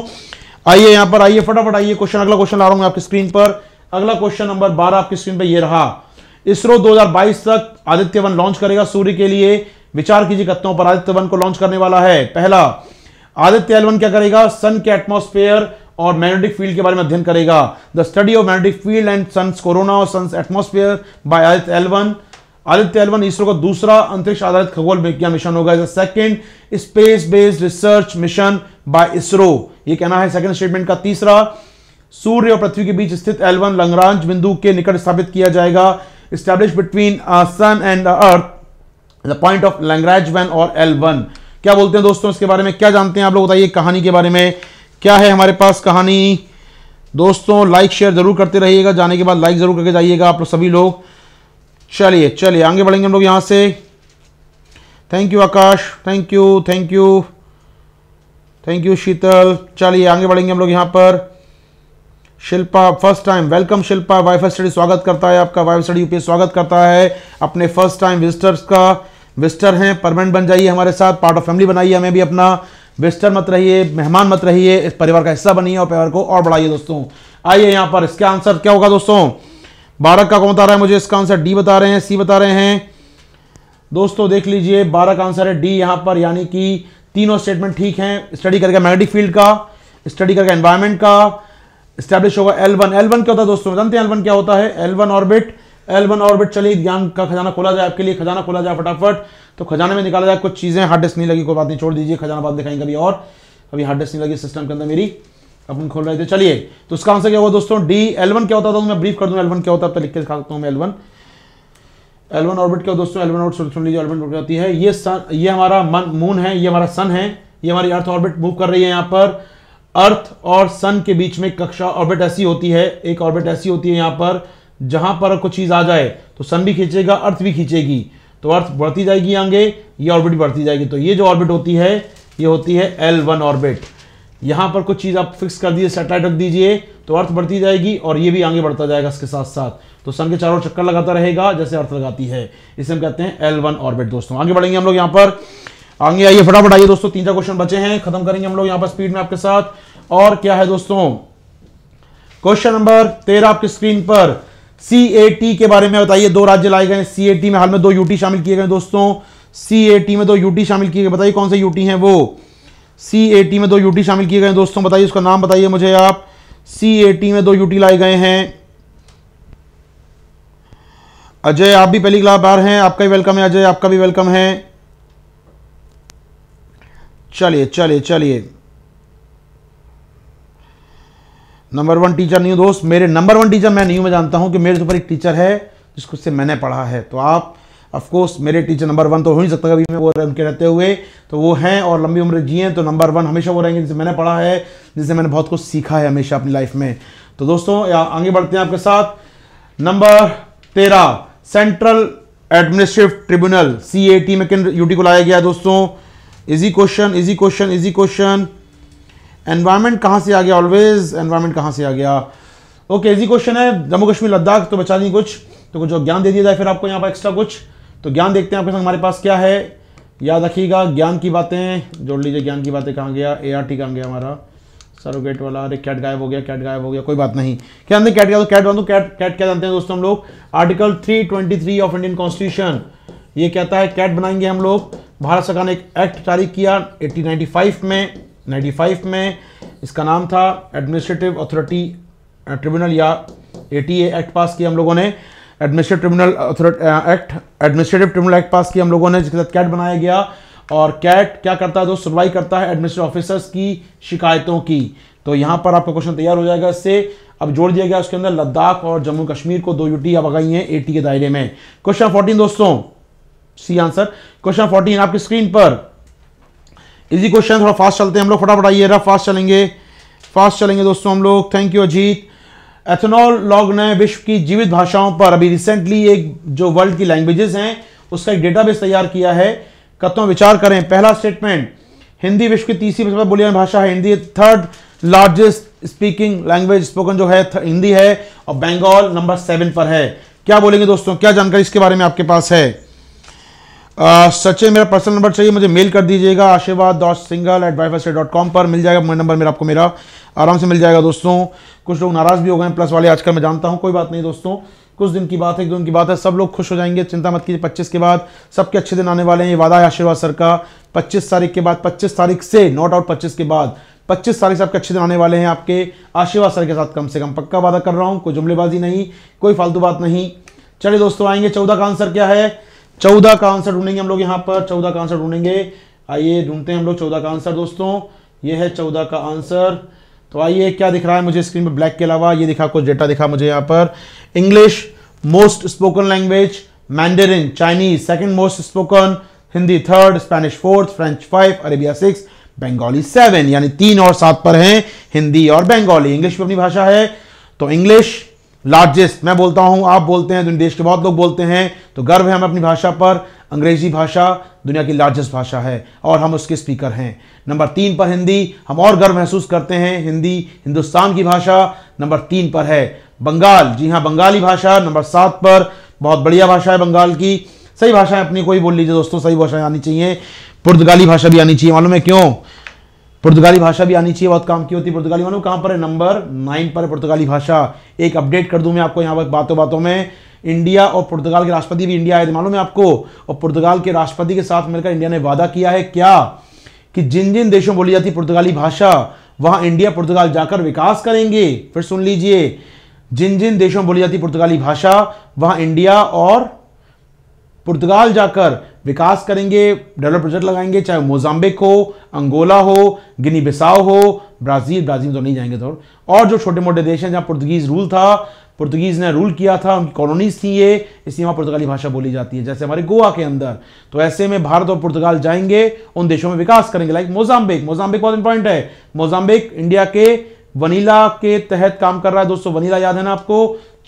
आइए यहां पर आइए फटाफट आइए क्वेश्चन अगला क्वेश्चन ला रहा हूँ आपकी स्क्रीन पर अगला क्वेश्चन नंबर बारह आपकी स्क्रीन पर यह रहा इसरो 2022 तक आदित्य वन लॉन्च करेगा सूर्य के लिए विचार कीजिए कत्तों पर आदित्य वन को लॉन्च करने वाला है पहला आदित्य एलवन क्या करेगा सन के एटमोस्फेयर और मैग्नेटिक फील्ड के बारे में अध्ययन करेगा the study of magnetic field and sun corona और sun atmosphere by Aditya L one Aditya L one ISRO का दूसरा अंतरिक्ष आधारित खगोल विज्ञान मिशन होगा is second space based research mission by ISRO ये कहना है सेकेंड स्टेटमेंट का तीसरा सूर्य और पृथ्वी के बीच स्थित एलवन लंगरांज बिंदु के निकट स्थापित किया जाएगा established between uh, sun and the uh, earth the point of Lagrange one और क्या बोलते हैं दोस्तों इसके बारे में क्या जानते हैं आप लोग बताइए कहानी के बारे में क्या है हमारे पास कहानी दोस्तों लाइक शेयर जरूर करते रहिएगा जाने के बाद लाइक जरूर करके जाइएगा आप लोग सभी लोग चलिए चलिए आगे बढ़ेंगे हम लोग यहां से thank you Akash thank you thank you thank you Sheetal चलिए आगे बढ़ेंगे हम लोग यहां पर Shilpa first time welcome Shilpa wife study स्वागत करता है आपका वाइफ स्टडी यूपी स्वागत करता है अपने फर्स्ट टाइम विजिटर्स का विजिटर हैं परमानेंट बन जाइए हमारे साथ पार्ट ऑफ फैमिली बनाइए हमें भी अपना विजिटर मत रहिए मेहमान मत रहिए इस परिवार का हिस्सा बनिए और परिवार को और बढ़ाइए दोस्तों आइए यहाँ पर इसका आंसर क्या होगा दोस्तों बारह का कौन बता रहा है मुझे इसका आंसर डी बता रहे हैं सी बता रहे हैं दोस्तों देख लीजिए बारह का आंसर है डी यहाँ पर यानी कि तीनों स्टेटमेंट ठीक हैं स्टडी करके मैग्नेटिक फील्ड का स्टडी करके एनवायरमेंट का स्टैब्लिश होगा एल वन एल वन क्या होता है दोस्तों जानते हैं एल वन क्या होता है L one orbit L one orbit चलिए ज्ञान का खजाना खोला जाए आपके लिए खजाना खोला जाए फटाफट तो खजाने में निकाला जाए कुछ चीज़ें हार्ड डिस्क नहीं लगी कोई बात नहीं छोड़ दीजिए खजाना बाद दिखाएंगे अभी और अभी हार्ड डिस्क नहीं लगी सिस्टम के अंदर मेरी अपन खोल रहे थे चलिए तो उसका आंसर क्या होगा दोस्तों डी एल वन क्या होता था मैं ब्रीफ कर दूँ एल वन क्या होता है तो लिख के दिखा सकता हूँ मैं L one L one orbit क्या दोस्तों एल वन ऑर्बिट सुन लीजिए एल वन होती है ये सन ये हमारा मन मून है ये हमारा सन है ये हमारी अर्थ ऑर्बिट मूव कर रही है यहाँ पर अर्थ और सन के बीच में कक्षा ऑर्बिट ऐसी होती है एक ऑर्बिट ऐसी होती है यहां पर जहां पर कुछ चीज़ आ जाए तो सन भी खींचेगा अर्थ भी खींचेगी तो अर्थ बढ़ती जाएगी आगे ये ऑर्बिट बढ़ती जाएगी तो ये जो ऑर्बिट होती है ये होती है एल वन ऑर्बिट यहां पर कुछ चीज़ आप फिक्स कर दीजिए सेटेलाइट रख दीजिए तो अर्थ बढ़ती जाएगी और ये भी आगे बढ़ता जाएगा इसके साथ साथ तो सन के चारों चक्कर लगाता रहेगा जैसे अर्थ लगाती है इसे हम कहते हैं एल वन ऑर्बिट दोस्तों आगे बढ़ेंगे हम लोग यहां पर आगे आइए फटाफट आइए दोस्तों तीन चार क्वेश्चन बचे हैं खत्म करेंगे हम लोग यहाँ पर स्पीड में आपके साथ और क्या है दोस्तों क्वेश्चन नंबर तेरह आपकी स्क्रीन पर सी ए टी के बारे में बताइए दो राज्य लाए गए सी ए टी में हाल में दो यूटी शामिल किए गए दोस्तों सी ए टी में दो यूटी शामिल किए गए बताइए कौन से यूटी हैं वो सी ए टी में दो यूटी शामिल किए गए दोस्तों बताइए उसका नाम बताइए मुझे आप सी में दो यूटी लाए गए हैं अजय आप भी पहली क्लास बार हैं आपका भी वेलकम है अजय आपका भी वेलकम है चलिए चलिए चलिए नंबर वन टीचर नहीं हूँ दोस्त मेरे नंबर वन टीचर मैं नहीं हूँ मैं जानता हूँ कि मेरे ऊपर एक टीचर है जिसको से मैंने पढ़ा है तो आप ऑफकोर्स मेरे टीचर नंबर वन तो हो नहीं सकता कभी मैं वो उनके रहते हुए तो वो हैं और लंबी उम्र जिए तो नंबर वन हमेशा वो रहेंगे जिनसे मैंने पढ़ा है जिससे मैंने बहुत कुछ सीखा है हमेशा अपनी लाइफ में तो दोस्तों आगे बढ़ते हैं आपके साथ नंबर तेरह central administrative tribunal C A T में यूटी को लाया गया दोस्तों easy question easy question easy question environment कहाँ से आ गया ऑलवेज एनवायरमेंट कहाँ से आ गया ओके इजी क्वेश्चन है जम्मू कश्मीर लद्दाख तो बचा नहीं कुछ तो कुछ ज्ञान दे दिया जाए फिर आपको यहाँ पर एक्स्ट्रा कुछ तो ज्ञान देखते हैं आपके साथ हमारे पास क्या है याद रखिएगा ज्ञान की बातें जोड़ लीजिए ज्ञान की बातें कहाँ गया ए आर टी कहाँ गया हमारा सरोगेट वाला अरे कैट गायब हो गया कैट गायब हो गया कोई बात नहीं क्या जानते कैट गया तो कैट बांधो कैट कैट क्या जानते हैं दोस्तों हम लोग आर्टिकल 323 ऑफ इंडियन कॉन्स्टिट्यूशन ये कहता है कैट बनाएंगे हम लोग भारत सरकार ने एक एक्ट जारी किया 1895 में 95 में इसका नाम था एडमिनिस्ट्रेटिव अथॉरिटी ट्रिब्यूनल या एटीए एक्ट पास किया हम लोगों ने administrative tribunal act administrative tribunal act pass किया हम लोगों ने जिसके तहत कैट बनाया गया और कैट क्या करता है दोस्त सुनवाई करता है एडमिनिस्ट्रेटिव ऑफिसर्स की शिकायतों की तो यहाँ पर आपका क्वेश्चन तैयार हो जाएगा इससे अब जोड़ दिया गया उसके अंदर लद्दाख और जम्मू कश्मीर को दो यूटी अब आ गई हैं एटी के दायरे में क्वेश्चन 14 दोस्तों सी आंसर क्वेश्चन 14 आपकी स्क्रीन पर इजी क्वेश्चन थोड़ा फास्ट चलते हैं हम लोग फटाफट आइएगा फास्ट चलेंगे फास्ट चलेंगे दोस्तों हम लोग thank you Ajit ethnologue ने विश्व की जीवित भाषाओं पर अभी रिसेंटली एक जो वर्ल्ड की लैंग्वेजेस हैं उसका एक डेटाबेस तैयार किया है कतों विचार करें पहला स्टेटमेंट हिंदी विश्व की तीसरी सबसे भाषा है Hindi third largest speaking language spoken जो है हिंदी है और बंगाल नंबर सेवन पर है क्या बोलेंगे दोस्तों क्या जानकारी इसके बारे में आपके पास है सचे मेरा पर्सनल नंबर चाहिए मुझे मेल कर दीजिएगा Ashirwad dot single at Y dot com पर मिल जाएगा नंबर मेरा आपको मेरा आराम से मिल जाएगा दोस्तों कुछ लोग नाराज़ भी हो गए प्लस वाले आजकल मैं जानता हूँ कोई बात नहीं दोस्तों कुछ दिन की बात है एक दिन की बात है सब लोग खुश हो जाएंगे चिंता मत कीजिए पच्चीस के बाद सबके अच्छे दिन आने वाले हैं ये वादा है आशीर्वाद सर का पच्चीस तारीख के बाद पच्चीस तारीख से नॉट आउट पच्चीस के बाद पच्चीस तारीख से आपके अच्छे दिन आने वाले हैं आपके आशीर्वाद सर के साथ कम से कम पक्का वादा कर रहा हूँ कोई जुमलेबाजी नहीं कोई फालतू बात नहीं चलिए दोस्तों आएंगे चौदह का आंसर क्या है चौदह का आंसर ढूंढेंगे हम लोग यहां पर चौदह का आंसर ढूंढेंगे आइए ढूंढते हैं हम लोग चौदह का आंसर दोस्तों ये है चौदह का आंसर तो आइए क्या दिख रहा है मुझे स्क्रीन पर ब्लैक के अलावा ये दिखा कुछ डेटा दिखा मुझे यहां पर English most spoken language Mandarin Chinese second most spoken Hindi third Spanish fourth French five Arabia six Bengali seven यानी तीन और सात पर हैं हिंदी और बंगाली इंग्लिश भी अपनी भाषा है तो इंग्लिश लार्जेस्ट मैं बोलता हूं आप बोलते हैं दुनिया देश के बहुत लोग बोलते हैं तो गर्व है हमें अपनी भाषा पर अंग्रेजी भाषा दुनिया की लार्जेस्ट भाषा है और हम उसके स्पीकर हैं नंबर तीन पर हिंदी हम और गर्व महसूस करते हैं हिंदी हिंदुस्तान की भाषा नंबर तीन पर है बंगाल जी हाँ बंगाली भाषा नंबर सात पर बहुत बढ़िया भाषा है बंगाल की सही भाषाएं अपनी कोई बोल लीजिए दोस्तों सही भाषाएं आनी चाहिए पुर्तगाली भाषा भी आनी चाहिए मालूम है क्यों पुर्तगाली भाषा भी आनी चाहिए बहुत काम की होती है पुर्तगाली मानो कहां पर है नंबर नाइन पर पुर्तगाली भाषा एक अपडेट कर दू मैं आपको यहां पर बातों बातों में इंडिया और पुर्तगाल के राष्ट्रपति भी इंडिया आए थे मालूम है आपको और पुर्तगाल के राष्ट्रपति के साथ मिलकर इंडिया ने वादा किया है क्या कि जिन जिन देशों में बोली जाती पुर्तगाली भाषा वहां इंडिया पुर्तगाल जाकर विकास करेंगे फिर सुन लीजिए जिन जिन देशों में बोली जाती पुर्तगाली भाषा वहां इंडिया और पुर्तगाल जाकर विकास करेंगे डेवलप प्रोजेक्ट लगाएंगे चाहे मोजाम्बिक हो अंगोला हो गिनी बिसाओ हो ब्राज़ील ब्राज़ील तो नहीं जाएंगे तो और जो छोटे मोटे देश हैं जहाँ पुर्तगीज़ रूल था पुर्तगीज़ ने रूल किया था उनकी कॉलोनीज थी ये इसलिए वहाँ पुर्तगाली भाषा बोली जाती है जैसे हमारे गोवा के अंदर तो ऐसे में भारत और पुर्तगाल जाएंगे उन देशों में विकास करेंगे लाइक मोजाम्बिक मोजाम्बिक बहुत इंपॉर्टेंट है मोजाम्बिक इंडिया के वनीला के तहत काम कर रहा है दोस्तों वनीला याद है ना आपको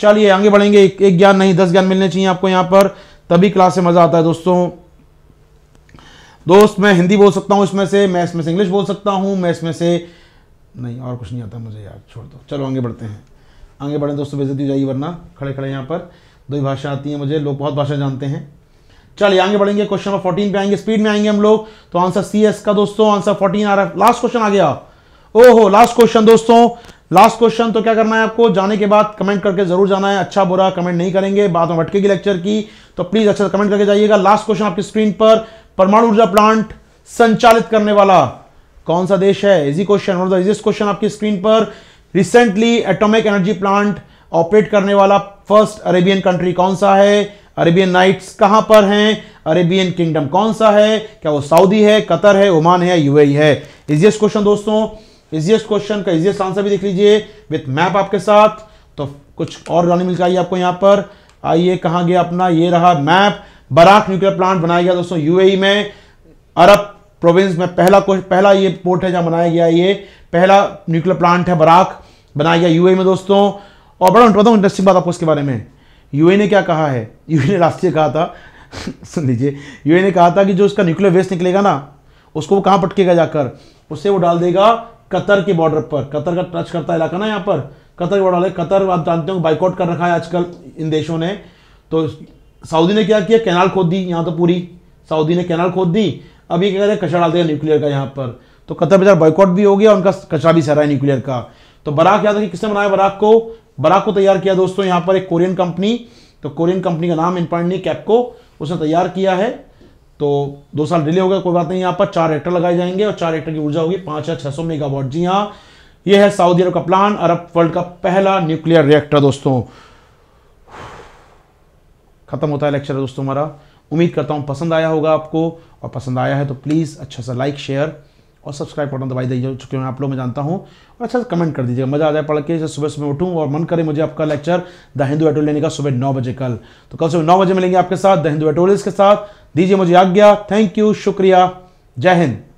चलिए आगे बढ़ेंगे एक, एक ज्ञान नहीं दस ज्ञान मिलने चाहिए आपको यहाँ पर तभी क्लास में मज़ा आता है दोस्तों दोस्त मैं हिंदी बोल सकता हूँ इसमें से मैं इसमें से इंग्लिश बोल सकता हूँ मैं इसमें से नहीं और कुछ नहीं आता मुझे यार छोड़ दो चलो आगे बढ़ते हैं आगे बढ़ें दोस्तों बेजती हो जाइए वरना खड़े खड़े यहाँ पर दो भाषा आती है मुझे लोग बहुत भाषा जानते हैं चलिए आगे बढ़ेंगे क्वेश्चन नंबर फोर्टीन पे आएंगे स्पीड में आएंगे हम लोग तो आंसर सी एस का दोस्तों आंसर फोर्टीन आ रहा है लास्ट क्वेश्चन आ गया ओहो लास्ट क्वेश्चन दोस्तों लास्ट क्वेश्चन तो क्या करना है आपको जाने के बाद कमेंट करके जरूर जाना है अच्छा बुरा कमेंट नहीं करेंगे बाद में भटकेगी लेक्चर की तो प्लीज अच्छा कमेंट करके जाइएगा लास्ट क्वेश्चन आपकी स्क्रीन पर परमाणु ऊर्जा प्लांट संचालित करने वाला कौन सा देश है easy question one of the easiest question आपकी स्क्रीन पर recently atomic energy plant operate करने वाला फर्स्ट अरेबियन कंट्री कौन सा है अरेबियन नाइट्स कहां पर हैं अरेबियन किंगडम कौन सा है क्या वो सऊदी है कतर है ओमान है यूएई e है इजिएस्ट क्वेश्चन दोस्तों इजिएस्ट क्वेश्चन का इजिएस्ट आंसर भी देख लीजिए विथ मैप आपके साथ तो कुछ और गाने मिल जाइए आपको यहां पर आइए कहां गया अपना ये रहा मैप बराक न्यूक्लियर प्लांट बनाया गया दोस्तों यूएई e में अरब प्रोविंस में पहला कुछ पहला ये पोर्ट है जहाँ बनाया गया ये पहला न्यूक्लियर प्लांट है बराक बनाया गया यूएई e में दोस्तों और बड़ा बताऊँ इंटरेस्टिंग बात आपको इसके बारे में यूए e ने क्या कहा है यूए ने राष्ट्रीय कहा था सुन लीजिए यूए ने कहा था कि जो उसका न्यूक्लियर वेस्ट निकलेगा ना उसको वो कहाँ पटकेगा जाकर उसे वो डाल देगा कतर के बॉर्डर पर कतर का टच करता इलाका ना यहाँ पर कतर के बॉर्डर कतर आप जानते हो बाइकआउट कर रखा है आजकल इन देशों ने तो सऊदी ने क्या किया कैनाल खोद दी यहाँ तो पूरी सऊदी ने कैनाल खोद दी अब ये क्या रहे हैं कचरा डालते हैं न्यूक्लियर का यहाँ पर तो कतर बाजार बॉयकॉट भी हो गया उनका कचरा भी सहरा है न्यूक्लियर का तो बराक याद रखिए किसने बनाया बराक को बराक को तैयार किया दोस्तों यहाँ पर एक कोरियन कंपनी तो कोरियन कंपनी का नाम इंपॉर्टेंट नहीं कैपको उसने तैयार किया है तो दो साल डिले हो गया कोई बात नहीं यहाँ पर चार एक्टर लगाए जाएंगे और चार एक्टर की ऊर्जा होगी पाँच हजार छः सौ मेगावाट जी हाँ ये है सऊदी अरब का प्लान अरब वर्ल्ड का पहला न्यूक्लियर रिएक्टर दोस्तों ख़त्म होता है लेक्चर दोस्तों हमारा उम्मीद करता हूँ पसंद आया होगा आपको और पसंद आया है तो प्लीज़ अच्छा सा लाइक शेयर और सब्सक्राइब बटन दबाई दीजिए चुके हैं आप लोग मैं जानता हूँ और अच्छा से कमेंट कर दीजिएगा मज़ा आ जाए पढ़ के जैसे सुबह सुबह उठूँ और मन करे मुझे आपका लेक्चर द हिंदू एटोल लेने का सुबह नौ बजे कल तो कल सुबह नौ बजे मिलेंगे आपके साथ द हिंदू एटोलिस के साथ दीजिए मुझे आज्ञा थैंक यू शुक्रिया जय हिंद